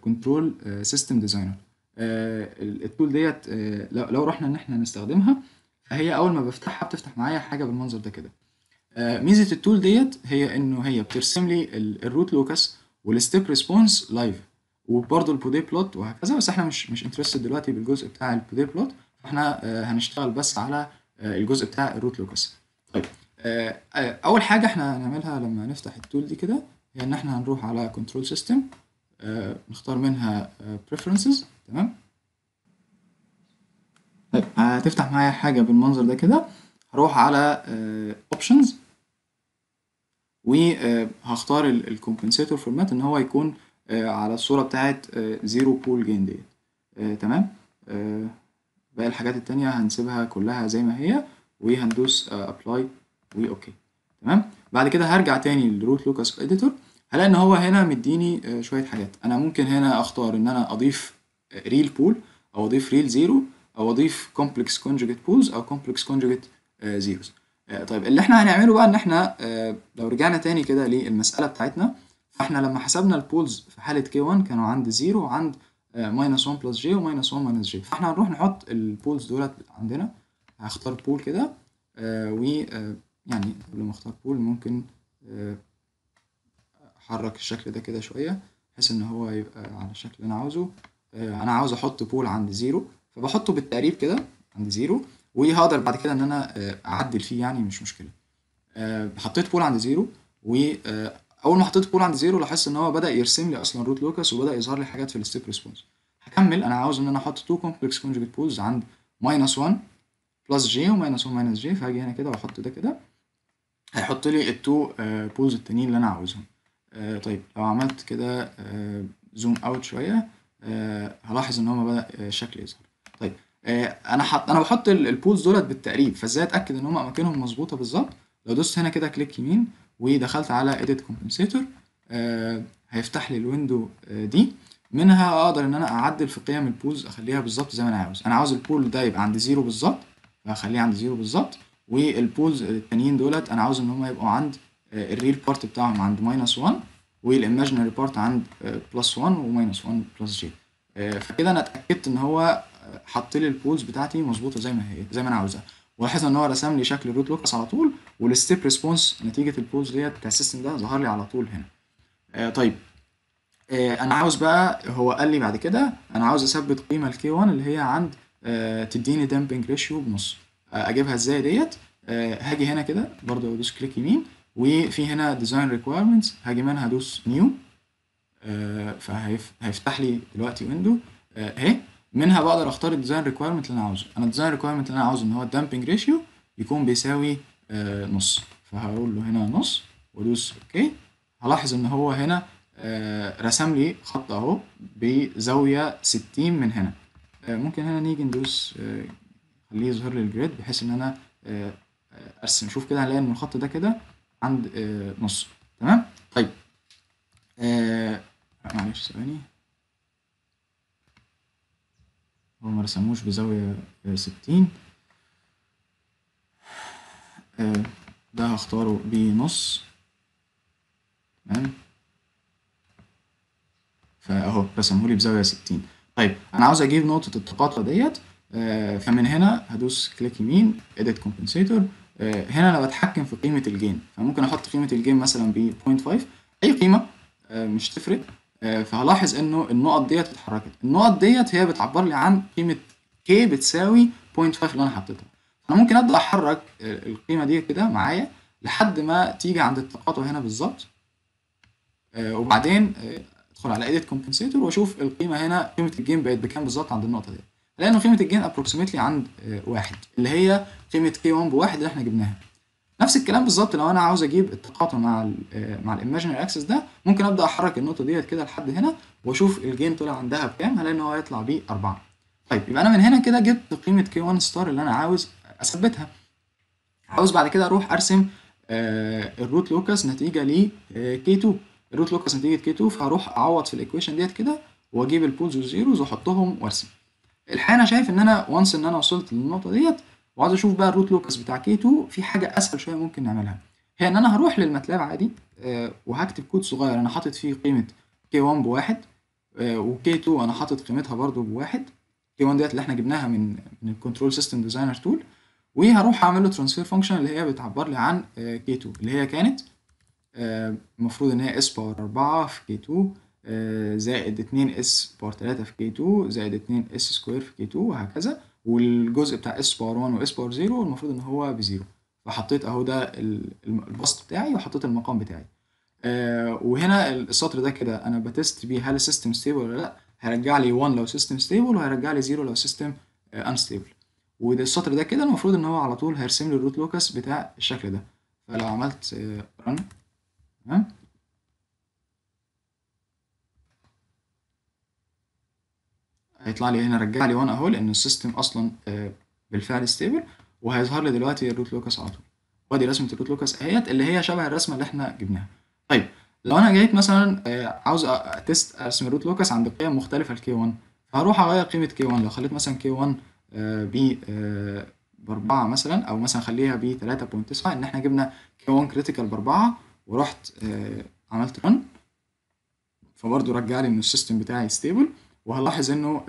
كنترول سيستم ديزاينر التول ديت آه لو رحنا ان احنا نستخدمها فهي اول ما بفتحها بتفتح معايا حاجه بالمنظر ده كده آه ميزه التول ديت هي انه هي بترسم لي الروت لوكس والستيب ريسبونس لايف وبرضه البودي بلوت وهكذا بس احنا مش مش انترستد دلوقتي بالجزء بتاع البودي بلوت فاحنا آه، هنشتغل بس على آه، الجزء بتاع الروت لوكس طيب آه، اول حاجه احنا هنعملها لما نفتح التول دي كده هي ان احنا هنروح على كنترول سيستم نختار منها preferences تمام طيب هتفتح معايا حاجه بالمنظر ده كده هروح على اوبشنز وهختار الكومبنسيتور فورمات ان هو يكون آه، على الصورة بتاعة آه، زيرو بول جين ديت آه، تمام باقي الحاجات التانية هنسيبها كلها زي ما هي وهندوس ابلاي واوكي تمام بعد كده هرجع تاني للروت لوكاس اديتور هلاقي ان هو هنا مديني شوية حاجات انا ممكن هنا اختار ان انا اضيف ريل بول او اضيف ريل زيرو او اضيف كومبلكس كونجوجيت بولز او كومبلكس كونجوجيت زيروز طيب اللي احنا هنعمله بقى ان احنا لو رجعنا تاني كده للمسألة بتاعتنا فاحنا لما حسبنا البولز في حاله كي 1 كانوا عند 0 وعند ماينس 1 بلس جي وماينس 1 ماينس جي فاحنا هنروح نحط البولز دولت عندنا هختار بول كده آه، و آه، يعني قبل ما اختار بول ممكن آه، احرك الشكل ده كده شويه بحيث ان هو يبقى على الشكل اللي انا عاوزه انا عاوز احط بول عند زيرو فبحطه بالتقريب كده عند زيرو وهقدر بعد كده ان انا اعدل فيه يعني مش مشكله حطيت بول عند زيرو و اول ما حطيت بول عند زيرو لاحظت ان هو بدا يرسم لي اصلا روت لوكس وبدا يظهر لي حاجات في الستيب ريسبونس هكمل انا عاوز ان انا احط تو كومبلكس كونجوجيت بولز عند ماينس 1 بلس جي وماينس 1 ماينس جي فهاجي هنا كده واحط ده كده هيحط لي التو بولز آه، التانيين اللي انا عاوزهم آه، طيب لو عملت كده زوم آه، اوت شويه هلاحظ ان هو بدا الشكل يظهر طيب انا حط انا بحط البولز دولت بالتقريب فازاي اتاكد ان هم اماكنهم مظبوطه بالظبط لو دوست هنا كده كليك يمين ودخلت على edit compensator آه، هيفتح لي الويندو آه، دي منها اقدر ان انا اعدل في قيم البولز اخليها بالظبط زي ما انا عاوز انا عاوز البول ده يبقى عند زيرو بالظبط فهخليه عند زيرو بالظبط والبولز التانيين دولت انا عاوز ان هم يبقوا عند آه، الريل بارت بتاعهم عند ماينس 1 والايماجينري بارت عند بلس 1 وماينس 1 بلس جي فكده انا اتاكدت ان هو حط لي البولز بتاعتي مظبوطه زي ما هي زي ما انا عاوزها ولاحظ ان هو رسم لي شكل الروت لوكس على طول والستيب ريسبونس نتيجه البولز ديت بتاع السيستم ده ظهر لي على طول هنا آه طيب آه انا عاوز بقى هو قال لي بعد كده انا عاوز اثبت قيمه الكي 1 اللي هي عند آه تديني دامبنج ريشيو بنص آه اجيبها ازاي ديت آه هاجي هنا كده برضه ادوس كليك يمين وفي هنا ديزاين ريكويرمنتس هاجي منها ادوس نيو آه فهيفتح لي دلوقتي ويندو آه، اهي منها بقدر اختار الديزاين ريكويرمنت اللي انا عاوزه انا الديزاين ريكويرمنت اللي انا عاوزه ان هو الدامبنج ريشيو يكون بيساوي آه، نص فهقول له هنا نص وادوس اوكي هلاحظ ان هو هنا آه، رسم لي خط اهو بزاوية ستين من هنا آه، ممكن هنا نيجي ندوس خليه يظهر لي الجريد بحيث ان انا ارسم شوف كده هنلاقي ان الخط ده كده عند نص تمام طيب معلش ثواني هو ما رسموش بزاوية ستين آه، ده هختاره بنص تمام فاهو رسمه لي بزاوية 60 طيب انا عاوز اجيب نقطة التقاطع ديت آه، فمن هنا هدوس كليك يمين اديت آه، كومبنسيتور هنا انا بتحكم في قيمة الجيم فممكن احط قيمة الجيم مثلا ب 0.5 اي قيمة مش تفرق فهلاحظ انه النقط ديت اتحركت النقط ديت هي بتعبر لي عن قيمة كي بتساوي 0.5 اللي انا حطيتها انا ممكن ابدا احرك القيمه دي كده معايا لحد ما تيجي عند التقاطع هنا بالظبط آه، وبعدين آه، ادخل على ايديت كومبنسيتور واشوف القيمه هنا قيمه الجيم بقت بكام بالظبط عند النقطه دي لانه قيمه الجين ابروكسيمتلي عند آه، واحد اللي هي قيمه كي 1 بواحد اللي احنا جبناها نفس الكلام بالظبط لو انا عاوز اجيب التقاطع مع الـ مع الايماجينري اكسس ده ممكن ابدا احرك النقطه ديت كده لحد هنا واشوف الجين طلع عندها بكام هلاقي ان هو هيطلع بيه 4 طيب يبقى انا من هنا كده جبت قيمه كي 1 ستار اللي انا عاوز اثبتها عاوز بعد كده اروح ارسم آه، الروت لوكس نتيجه ل كي 2 الروت لوكس نتيجه كي 2 فهروح اعوض في الايكويشن ديت كده واجيب البولز والزيروز واحطهم وارسم الحقيقه انا شايف ان انا وانس ان انا وصلت للنقطه ديت وعاوز اشوف بقى الروت لوكس بتاع كي 2 في حاجه اسهل شويه ممكن نعملها هي ان انا هروح للماتلاب عادي آه، وهكتب كود صغير انا حاطط فيه قيمه كي 1 بواحد آه، وكي 2 انا حاطط قيمتها برده بواحد كي 1 ديت اللي احنا جبناها من من الكنترول سيستم ديزاينر تول وهروح اعمل له ترانسفير فانكشن اللي هي بتعبر لي عن كي آه، 2 اللي هي كانت آه، المفروض ان هي اس باور 4 في كي 2 آه، زائد 2 اس باور 3 في كي 2 زائد 2 اس سكوير في كي 2 وهكذا والجزء بتاع اس باور 1 واس باور 0 المفروض ان هو بزيرو فحطيت اهو ده البسط بتاعي وحطيت المقام بتاعي وهنا السطر ده كده انا بتست بيه هل السيستم ستيبل ولا لا هيرجع لي 1 لو سيستم ستيبل وهيرجع لي 0 لو سيستم انستيبل والسطر ده كده المفروض ان هو على طول هيرسم لي الروت لوكس بتاع الشكل ده فلو عملت رن آه، تمام هيطلع لي هنا رجع لي 1 اهو لان السيستم اصلا آه، بالفعل ستيبل وهيظهر لي دلوقتي الروت لوكس على طول وادي رسمه الروت لوكس اهيت اللي هي شبه الرسمه اللي احنا جبناها طيب لو انا جيت مثلا آه، عاوز تيست ارسم الروت لوكس عند قيم مختلفه لكي 1 فهروح اغير قيمه كي 1 لو خليت مثلا كي 1 آه، ب 4 آه، مثلا او مثلا خليها ب 3.9 ان احنا جبنا كي 1 كريتيكال ب 4 ورحت آه، عملت رن فبرضه رجع لي ان السيستم بتاعي ستيبل وهلاحظ انه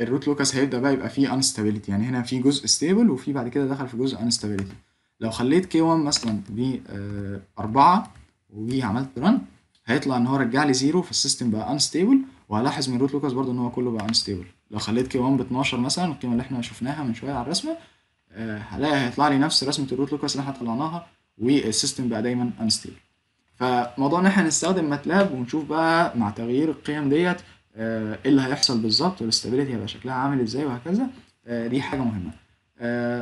الروت لوكس هيبدا بقى يبقى فيه انستابيليتي يعني هنا في جزء ستيبل وفي بعد كده دخل في جزء انستابيليتي لو خليت كي 1 مثلا ب 4 وجي عملت رن هيطلع ان هو رجع لي زيرو فالسيستم بقى انستابل وهلاحظ من الروت لوكس برضه ان هو كله بقى انستابل لو خليت كي 1 ب 12 مثلا القيمه اللي احنا شفناها من شويه على الرسمه آه، هلاقي هيطلع لي نفس رسمه الروت لوكس اللي احنا طلعناها والسيستم بقى دايما انستيبل فموضوع ان احنا نستخدم ماتلاب ونشوف بقى مع تغيير القيم ديت آه، ايه اللي هيحصل بالظبط والاستابيليتي هيبقى شكلها عامل ازاي وهكذا آه، دي حاجه مهمه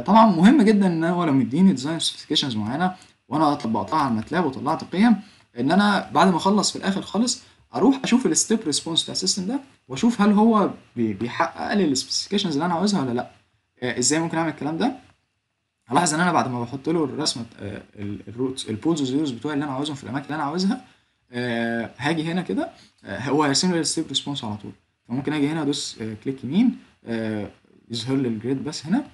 طبعا مهم جدا ان هو لو مديني ديزاين سبيسيفيكيشنز معينه وانا طبقتها على الماتلاب وطلعت قيم ان انا بعد ما اخلص في الاخر خالص اروح اشوف الستيب ريسبونس بتاع السيستم ده واشوف هل هو بيحقق لي السبيسيفيكيشنز اللي انا عاوزها ولا لا آه، ازاي ممكن اعمل الكلام ده الاحظ ان انا بعد ما بحط له الرسمه آه، الروتس البولز والزيروز بتوعي اللي انا عاوزهم في الاماكن اللي انا عاوزها آه، هاجي هنا كده هو هيرسم لي الستيب ريسبونس على طول فممكن اجي هنا ادوس كليك يمين يظهر لي الجريد بس هنا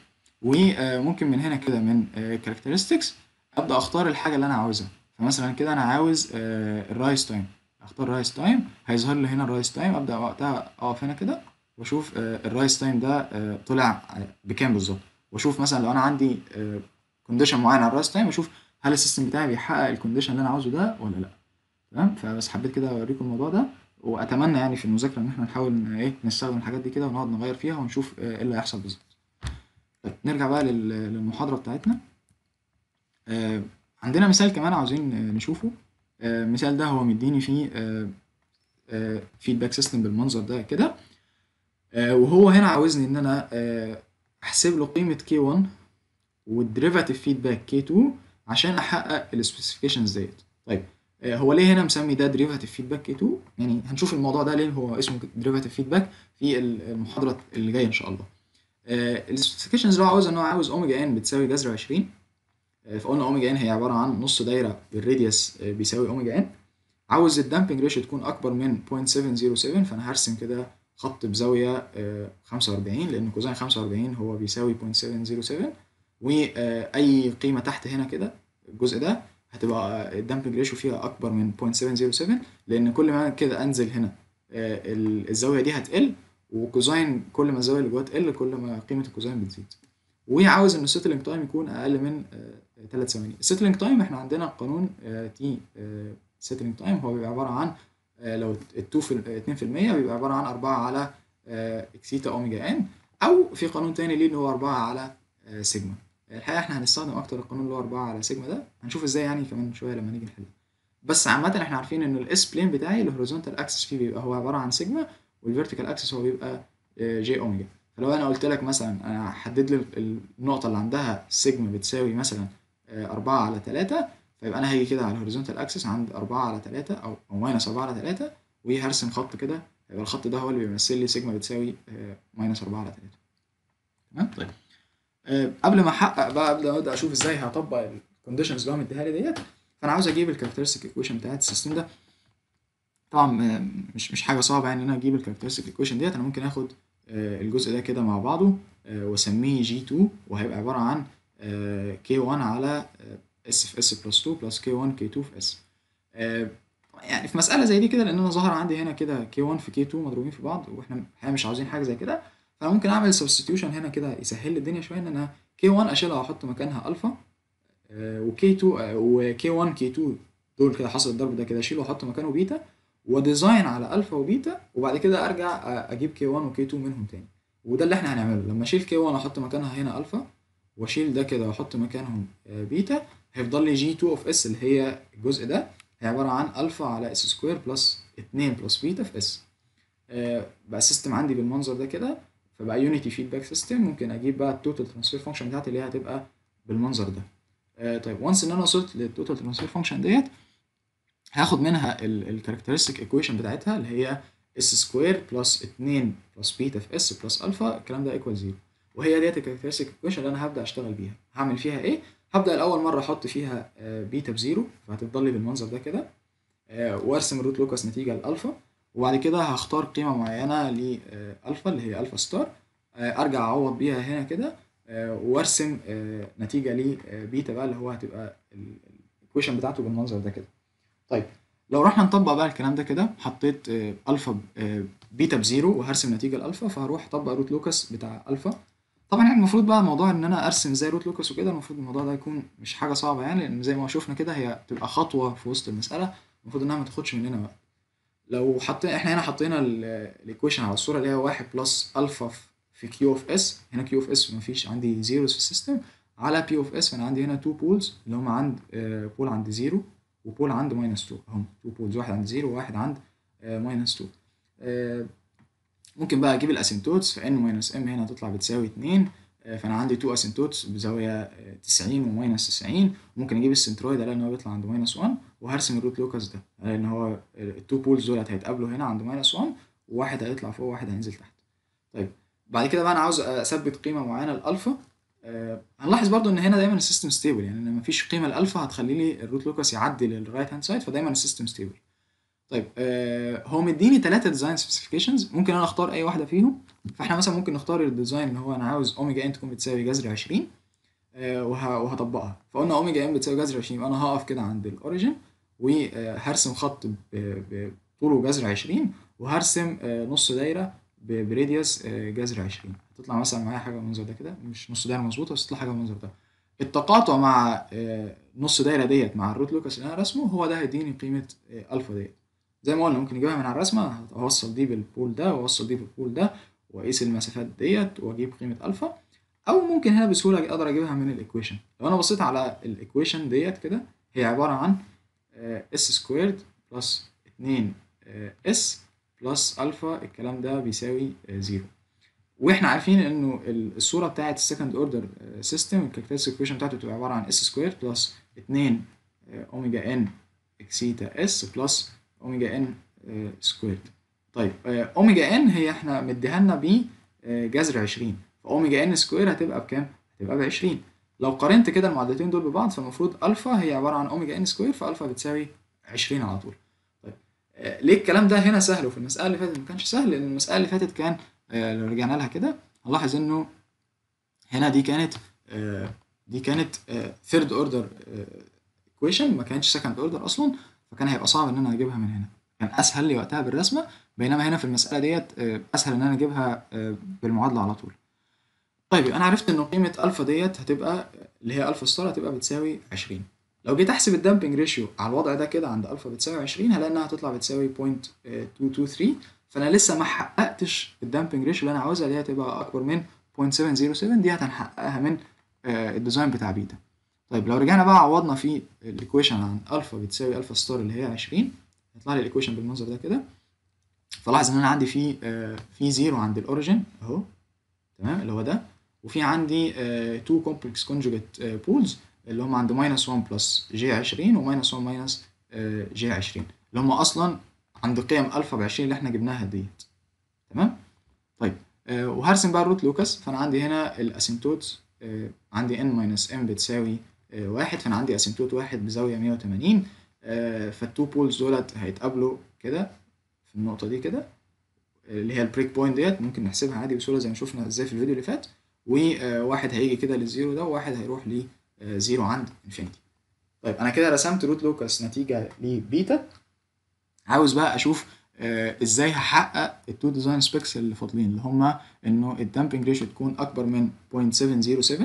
وممكن من هنا كده من كاركترستكس ابدا اختار الحاجه اللي انا عاوزها فمثلا كده انا عاوز الرايس تايم اختار رايس تايم هيظهر لي هنا الرايس تايم ابدا وقتها اقف هنا كده واشوف آه، الرايس تايم ده آه، طلع آه، بكام بالظبط واشوف مثلا لو انا عندي كونديشن معين على الرايس تايم اشوف هل السيستم بتاعي بيحقق الكونديشن اللي انا عاوزه ده ولا لا تمام فبس حبيت كده اوريكم الموضوع ده واتمنى يعني في المذاكره ان احنا نحاول ايه نستخدم الحاجات دي كده ونقعد نغير فيها ونشوف ايه اللي هيحصل بالظبط طيب نرجع بقى للمحاضره بتاعتنا عندنا مثال كمان عاوزين نشوفه المثال ده هو مديني فيه فيدباك آه، سيستم آه، بالمنظر ده كده آه، وهو هنا عاوزني ان انا احسب له قيمه كي 1 والديريفاتيف فيدباك كي 2 عشان احقق السبيسيفيكيشنز ديت طيب هو ليه هنا مسمي ده ديريفاتيف فيدباك كي 2 يعني هنشوف الموضوع ده ليه هو اسمه ديريفاتيف فيدباك في المحاضره اللي جايه ان شاء الله السبيسيفيكيشنز اللي هو عاوز ان هو عاوز اوميجا ان بتساوي جذر 20 آه، فقلنا اوميجا ان هي عباره عن نص دايره بالراديوس آه، بيساوي اوميجا ان عاوز الدامبنج ريشيو تكون اكبر من 0.707 فانا هرسم كده خط بزاويه 45 آه، لان كوزين 45 هو بيساوي 0.707 واي قيمه تحت هنا كده الجزء ده هتبقى الدامبنج ريشيو فيها اكبر من 0.707 لان كل ما كده انزل هنا الزاويه دي هتقل وكوزين كل ما الزاويه اللي جواها تقل كل ما قيمه الكوزين بتزيد وعاوز ان السيتلنج تايم يكون اقل من ثلاث ثواني السيتلنج تايم احنا عندنا قانون تي سيتلنج تايم هو بيبقى عباره عن آه، لو 2 المية بيبقى عباره عن 4 على اكسيتا اوميجا ان او في قانون تاني ليه اللي هو 4 على سيجما آه، الحقيقه احنا هنستخدم اكتر القانون اللي هو 4 على سيجما ده هنشوف ازاي يعني كمان شويه لما نيجي نحل بس عامه احنا عارفين ان الاس بلين بتاعي الهوريزونتال اكسس فيه بيبقى هو عباره عن سيجما والفيرتيكال اكسس هو بيبقى جي آه، اوميجا فلو انا قلت لك مثلا انا حدد لي النقطه اللي عندها سيجما بتساوي مثلا 4 على 3 فيبقى انا هاجي كده على الهوريزونتال اكسس عند 4 على 3 او او ماينس 4 على 3 وهرسم خط كده يبقى الخط ده هو اللي بيمثل لي سيجما بتساوي ماينس آه، 4 على 3 تمام طيب آه، قبل ما احقق بقى قبل ما ابدا اشوف ازاي هطبق الكونديشنز اللي هو مديها لي ديت فانا عاوز اجيب الكاركترستيك ايكويشن بتاعت السيستم ده طبعا آه، مش مش حاجه صعبه يعني ان انا اجيب الكاركترستيك ايكويشن ديت انا ممكن اخد الجزء ده كده مع بعضه واسميه جي 2 وهيبقى عباره عن آه، K1 على آه، S في S بلس 2 بلس K1 K2 في S يعني في مسألة زي دي كده لأن أنا ظهر عندي هنا كده K1 في K2 مضروبين في بعض وإحنا مش عاوزين حاجة زي كده فممكن أعمل substitution هنا كده يسهل لي الدنيا شوية إن أنا K1 أشيلها وأحط مكانها ألفا وK2 وK1 K2 دول كده حصل الضرب ده كده أشيله وأحط مكانه بيتا وديزاين على ألفا وبيتا وبعد كده أرجع آه، أجيب K1 وK2 منهم تاني وده اللي إحنا هنعمله لما أشيل K1 أحط مكانها هنا ألفا واشيل ده كده واحط مكانهم آه، بيتا هيفضل لي جي 2 اوف اس اللي هي الجزء ده هي عباره عن الفا على اس سكوير بلس 2 بلس بيتا في اس آه، بقى السيستم عندي بالمنظر ده كده فبقى يونيتي فيدباك سيستم ممكن اجيب بقى التوتال ترانسفير فانكشن بتاعتي اللي هي هتبقى بالمنظر ده آه، طيب وانس ان انا وصلت للتوتال ترانسفير فانكشن ديت هاخد منها الكاركترستيك ايكويشن بتاعتها اللي هي اس سكوير بلس 2 بلس بيتا في اس بلس الفا الكلام ده ايكوال 0 وهي ديت الكاركترستيك ايكويشن اللي انا هبدا اشتغل بيها هعمل فيها ايه هبدا الاول مره احط فيها آه، بيتا بزيرو فهتفضل لي بالمنظر ده كده آه، وارسم الروت لوكس نتيجه لالفا وبعد كده هختار قيمه معينه لالفا آه، اللي هي الفا ستار ارجع اعوض بيها هنا كده وارسم نتيجه لبيتا بقى اللي هو هتبقى الايكويشن بتاعته بالمنظر ده كده طيب لو رحنا نطبق بقى الكلام ده كده حطيت الفا بيتا بزيرو وهرسم نتيجه الالفا فهروح اطبق روت لوكس بتاع الفا طبعا يعني المفروض بقى موضوع ان انا ارسم زي روت لوكس وكده المفروض الموضوع ده يكون مش حاجه صعبه يعني لان زي ما شفنا كده هي بتبقى خطوه في وسط المساله المفروض انها ما تاخدش مننا وقت لو حطينا احنا هنا حطينا الايكويشن على الصوره اللي هي 1 بلس الفا في كيو اوف اس هنا كيو اوف اس ما فيش عندي زيروز في السيستم على بي اوف اس فانا عندي هنا تو بولز اللي هم عند بول آه، عند زيرو وبول عند ماينس 2 اهم تو بولز واحد عند زيرو وواحد عند ماينس آه، 2 ممكن بقى اجيب الاسيمتوتس فان ماينس ام هنا هتطلع بتساوي 2 آه، فانا عندي 2 اسيمتوتس بزاويه 90 وماينس 90 ممكن اجيب السنترويد الاقي ان هو بيطلع عند ماينس 1 وهرسم الروت لوكس ده الاقي ان هو التو آه، بولز دولت هيتقابلوا هنا عند ماينس 1 وواحد هيطلع فوق وواحد هينزل تحت طيب بعد كده بقى انا عاوز اثبت قيمه معينه للالفا آه، هنلاحظ برضو ان هنا دايما السيستم ستيبل يعني ان مفيش قيمه للالفا هتخلي لي الروت لوكس يعدي للرايت هاند سايد فدايما السيستم ستيبل طيب آه، هو مديني ثلاثة ديزاين سبيسيفيكيشنز ممكن انا اختار اي واحده فيهم فاحنا مثلا ممكن نختار الديزاين اللي هو انا عاوز اوميجا ان تكون بتساوي جذر 20 آه، وهطبقها فقلنا اوميجا ان بتساوي جذر 20 انا هقف كده عند الاوريجن وهرسم آه، خط بطوله جذر 20 وهرسم نص دايره بريديوس جذر 20 هتطلع مثلا معايا حاجه بالمنظر ده كده مش نص دايره مظبوطه بس تطلع حاجه بالمنظر ده التقاطع مع نص دايره ديت مع الروت لوكس اللي انا راسمه هو ده هيديني قيمه الفا ديت زي ما قلنا ممكن اجيبها من على الرسمه اوصل دي بالبول ده واوصل دي بالبول ده واقيس المسافات ديت واجيب قيمه الفا او ممكن هنا بسهوله اقدر اجيبها من الايكويشن لو انا بصيت على الايكويشن ديت كده هي عباره عن اس سكويرد بلس 2 اس بلس الفا الكلام ده بيساوي آه، زيرو واحنا عارفين انه الصوره بتاعه السكند اوردر سيستم الكالكولس ايكويشن بتاعته بتبقى عباره عن اس سكويرد بلس 2 اوميجا ان اكسيتا اس بلس اوميجا ان آه، سكويرد طيب آه، اوميجا ان هي احنا مديها لنا ب آه، جذر 20 فاوميجا ان سكوير هتبقى بكام هتبقى ب 20 لو قارنت كده المعادلتين دول ببعض فالمفروض الفا هي عباره عن اوميجا ان سكوير فالفا بتساوي 20 على طول طيب ليه الكلام ده هنا سهل وفي المساله اللي فاتت ما كانش سهل لان المساله اللي فاتت كان لو رجعنا لها كده هنلاحظ انه هنا دي كانت دي كانت ثيرد اوردر ايكويشن ما كانتش سكند اوردر اصلا فكان هيبقى صعب ان انا اجيبها من هنا كان اسهل لي وقتها بالرسمه بينما هنا في المساله ديت آه، اسهل ان انا اجيبها آه، بالمعادله على طول طيب انا عرفت ان قيمه الفا ديت هتبقى اللي هي الفا ستار هتبقى بتساوي 20 لو جيت احسب الدامبنج ريشيو على الوضع ده كده عند الفا بتساوي 20 هلاقي انها هتطلع بتساوي 0.223 آه، فانا لسه ما حققتش الدامبنج ريشيو اللي انا عاوزها اللي هي تبقى اكبر من 0.707 دي هنحققها من الديزاين بتاع بيتا طيب لو رجعنا بقى عوضنا في الايكويشن عن الفا بتساوي الفا ستار اللي هي 20 هيطلع لي الايكويشن بالمنظر ده كده فلاحظ ان انا عندي في آه، في زيرو عند الاوريجن اهو تمام اللي هو ده وفي عندي تو كومبلكس كونجوجيت بولز اللي هم عند ماينس 1 بلس جي 20 وماينس 1 ماينس جي 20 اللي هم اصلا عند قيم الفا ب 20 اللي احنا جبناها ديت تمام طيب آه، وهرسم بقى الروت لوكاس فانا عندي هنا الاسيمتوت آه، عندي n ماينس m بتساوي واحد فانا عندي اسيمتوت واحد بزاويه 180 فالتو بولز دولت هيتقابلوا كده في النقطه دي كده اللي هي البريك بوينت ديت ممكن نحسبها عادي بسهوله زي ما شفنا ازاي في الفيديو اللي فات وواحد هيجي كده للزيرو ده وواحد هيروح لزيرو آه، عند انفينيتي طيب انا كده رسمت روت لوكس نتيجه لبيتا عاوز بقى اشوف آه، ازاي هحقق التو ديزاين سبيكس اللي فاضلين اللي هم انه الدامبنج ريشيو تكون اكبر من 0.707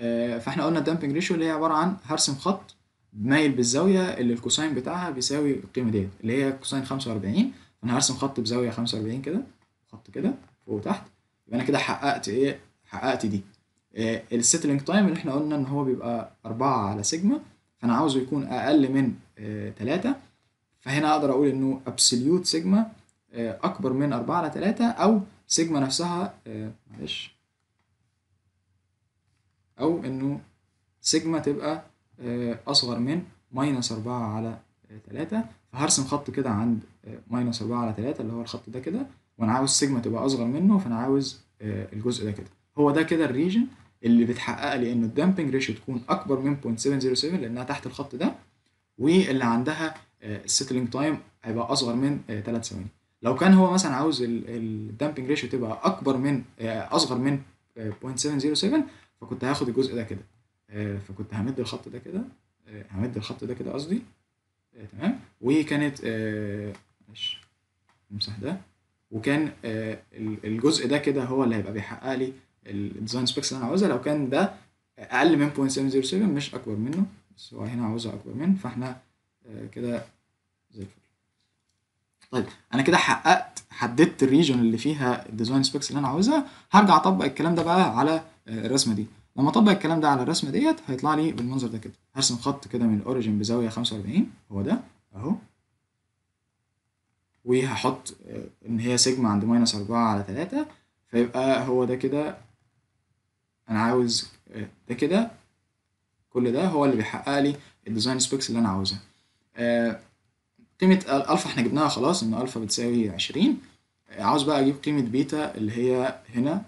آه، فاحنا قلنا الدامبنج ريشيو اللي هي عباره عن هرسم خط مايل بالزاويه اللي الكوساين بتاعها بيساوي القيمه ديت اللي هي كوساين 45 فانا هرسم خط بزاويه 45 كده خط كده فوق وتحت يبقى انا كده حققت ايه حققت دي آه، السيتلنج تايم اللي احنا قلنا ان هو بيبقى 4 على سيجما فانا عاوزه يكون اقل من 3 آه، فهنا اقدر اقول انه ابسوليوت سيجما اكبر من 4 على 3 او سيجما نفسها معلش أو إنه سيجما تبقى آه، أصغر من ماينس أربعة على آه، تلاتة فهرسم خط كده عند آه، ماينس أربعة على تلاتة اللي هو الخط ده كده وأنا عاوز سيجما تبقى أصغر منه فأنا عاوز الجزء ده كده هو ده كده الريجن اللي بتحقق لي إنه الدامبنج ريشيو تكون أكبر من 0.707 لأنها تحت الخط ده واللي عندها السيتلينج تايم هيبقى أصغر من 3 ثواني لو كان هو مثلا عاوز الدامبنج ريشيو تبقى أكبر من أصغر من 0.707 فكنت هاخد الجزء ده كده آه، فكنت همد الخط ده كده آه، همد الخط ده كده قصدي آه، تمام وكانت معلش امسح ده وكان الجزء ده كده هو اللي هيبقى بيحقق لي الديزاين سبيكس اللي انا عاوزها لو كان ده اقل من 0.707 مش اكبر منه بس هو هنا عاوزها اكبر منه فاحنا كده زي الفل طيب انا كده حققت حددت الريجن اللي فيها الديزاين سبيكس اللي انا عاوزها هرجع اطبق الكلام ده بقى على الرسمه دي لما اطبق الكلام ده على الرسمه ديت هيطلع لي بالمنظر ده كده هرسم خط كده من الاوريجن بزاويه 45 هو ده اهو وهحط آه، ان هي سيجما عند ماينس 4 على 3 فيبقى هو ده كده انا عاوز آه، ده كده كل ده هو اللي بيحقق لي الديزاين سبيكس اللي انا عاوزها آه، قيمة الألفا احنا جبناها خلاص إن ألفا بتساوي 20 عاوز بقى أجيب قيمة بيتا اللي هي هنا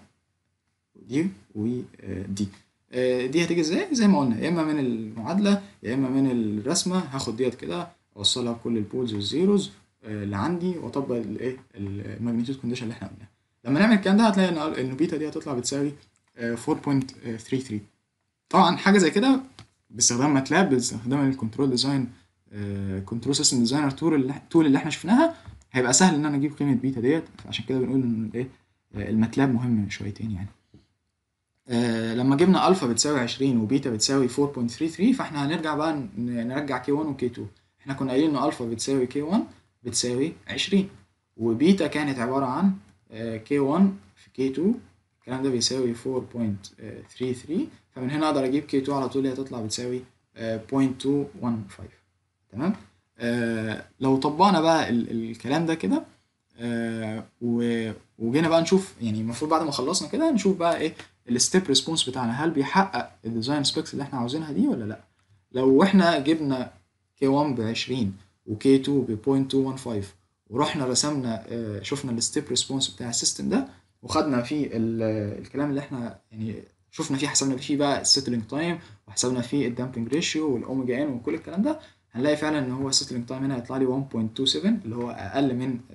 دي ودي آه، دي هتيجي آه، ازاي زي ما قلنا يا اما من المعادله يا اما من الرسمه هاخد ديت كده اوصلها بكل البولز والزيروز اللي آه، عندي واطبق الايه الماجنتيود كونديشن اللي احنا قلناها لما نعمل الكلام ده هتلاقي ان بيتا دي هتطلع بتساوي 4.33 طبعا حاجه زي كده باستخدام ماتلاب باستخدام الكنترول ديزاين كنترول سيستم ديزاينر تول التول اللي احنا شفناها هيبقى سهل ان انا اجيب قيمه بيتا ديت عشان كده بنقول ان الايه الماتلاب مهم شويتين يعني آه، لما جبنا الفا بتساوي 20 وبيتا بتساوي 4.33 فاحنا هنرجع بقى نرجع كي 1 وكي 2 احنا كنا قايلين ان الفا بتساوي كي 1 بتساوي 20 وبيتا كانت عبارة عن آه، كي K1 في كي 2 الكلام ده بيساوي 4.33 فمن هنا اقدر اجيب كي 2 على طول هي تطلع بتساوي 0.215 آه، تمام لو طبقنا بقى الكلام ده كده وجينا بقى نشوف يعني المفروض بعد ما خلصنا كده نشوف بقى ايه الستيب ريسبونس بتاعنا هل بيحقق الديزاين سبيكس اللي احنا عاوزينها دي ولا لا لو احنا جبنا K1 ب 20 وK2 ب 0.215 ورحنا رسمنا آه، شفنا الستيب ريسبونس بتاع السيستم ده وخدنا فيه الكلام اللي احنا يعني شفنا فيه حسبنا فيه بقى السيتلينج تايم وحسبنا فيه الدامبنج ريشيو والاوميجا ان وكل الكلام ده هنلاقي فعلا ان هو السيتلينج تايم هنا هيطلع لي 1.27 اللي هو اقل من 3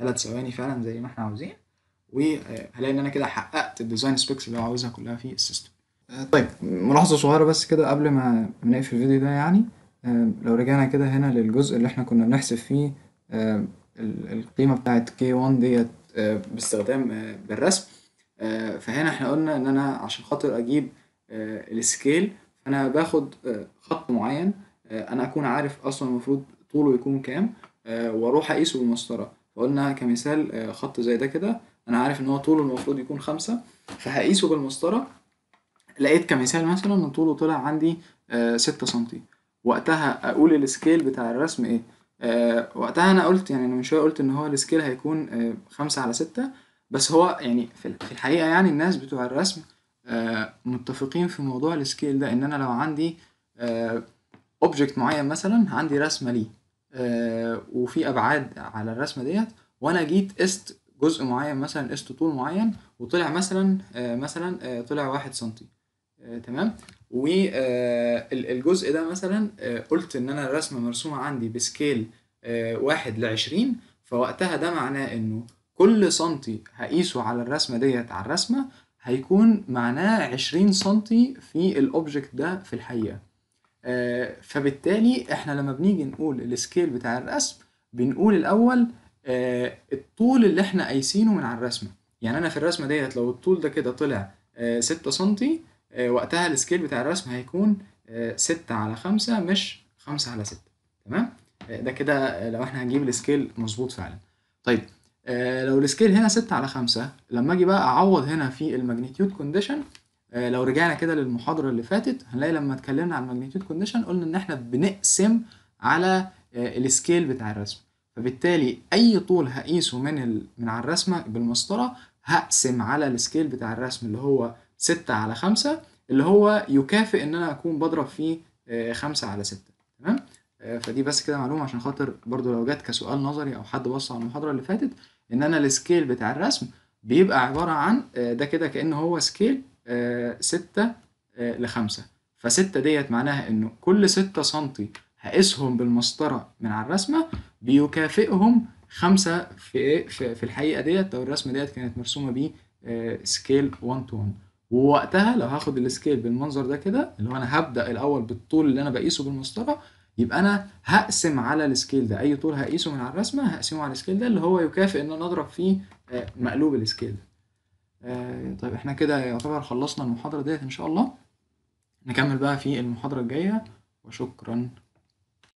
آه، ثواني فعلا زي ما احنا عاوزين وهلاقي ان انا كده حققت الديزاين سبيكس اللي عاوزها كلها في السيستم طيب ملاحظه صغيره بس كده قبل ما نقفل الفيديو ده يعني آه، لو رجعنا كده هنا للجزء اللي احنا كنا بنحسب فيه آه، القيمه بتاعت K1 ديت آه، باستخدام بالرسم فهنا احنا قلنا ان انا عشان خاطر اجيب السكيل فانا باخد خط معين انا اكون عارف اصلا المفروض طوله يكون كام واروح اقيسه بالمسطره فقلنا كمثال خط زي ده كده انا عارف ان هو طوله المفروض يكون خمسة فهقيسه بالمسطرة لقيت كمثال مثلا ان طوله طلع عندي آه، ستة سنتي وقتها اقول السكيل بتاع الرسم ايه آه، وقتها انا قلت يعني انا من شويه قلت ان هو السكيل هيكون آه، خمسة على ستة بس هو يعني في الحقيقه يعني الناس بتوع الرسم متفقين في موضوع السكيل ده ان انا لو عندي اوبجكت معين مثلا عندي رسمه ليه وفي ابعاد على الرسمه ديت وانا جيت قست جزء معين مثلا قسط طول معين وطلع مثلا آه، مثلا آه، طلع واحد سنتي آه، تمام والجزء ده مثلا قلت ان انا الرسمه مرسومه عندي بسكيل واحد لعشرين فوقتها ده معناه انه كل سنتي هقيسه على الرسمه ديت على الرسمه هيكون معناه عشرين سنتي في الاوبجكت ده في الحقيقه فبالتالي احنا لما بنيجي نقول السكيل بتاع الرسم بنقول الاول آه، الطول اللي احنا قايسينه من على الرسمه يعني انا في الرسمه ديت لو الطول ده كده طلع 6 آه، سنتي آه، وقتها السكيل بتاع الرسم هيكون 6 على 5 مش 5 على 6 تمام ده كده لو احنا هنجيب السكيل مظبوط فعلا طيب لو السكيل هنا 6 على 5 لما اجي بقى اعوض هنا في الماجنتيود كونديشن لو رجعنا كده للمحاضرة اللي فاتت هنلاقي لما اتكلمنا عن الماجنتيود كونديشن قلنا ان احنا بنقسم على السكيل بتاع الرسم فبالتالي اي طول هقيسه من ال... من على الرسمه بالمسطره هقسم على السكيل بتاع الرسم اللي هو 6 على 5 اللي هو يكافئ ان انا اكون بضرب فيه 5 آه، على 6 تمام آه، فدي بس كده معلومه عشان خاطر برضو لو جت كسؤال نظري او حد بص على المحاضره اللي فاتت ان انا السكيل بتاع الرسم بيبقى عباره عن آه، ده كده كان هو سكيل 6 ل 5 ف6 ديت معناها انه كل 6 سنتي هقيسهم بالمسطرة من على الرسمة بيكافئهم خمسة في إيه؟ في, في الحقيقة ديت لو الرسمة ديت كانت مرسومة ب سكيل 1 تو 1 ووقتها لو هاخد السكيل بالمنظر ده كده اللي هو انا هبدأ الأول بالطول اللي أنا بقيسه بالمسطرة يبقى انا هقسم على السكيل ده اي طول هقيسه من على الرسمه هقسمه على السكيل ده اللي هو يكافئ ان انا اضرب فيه آه، مقلوب السكيل ده آه، طيب احنا كده يعتبر خلصنا المحاضره ديت ان شاء الله نكمل بقى في المحاضره الجايه وشكرا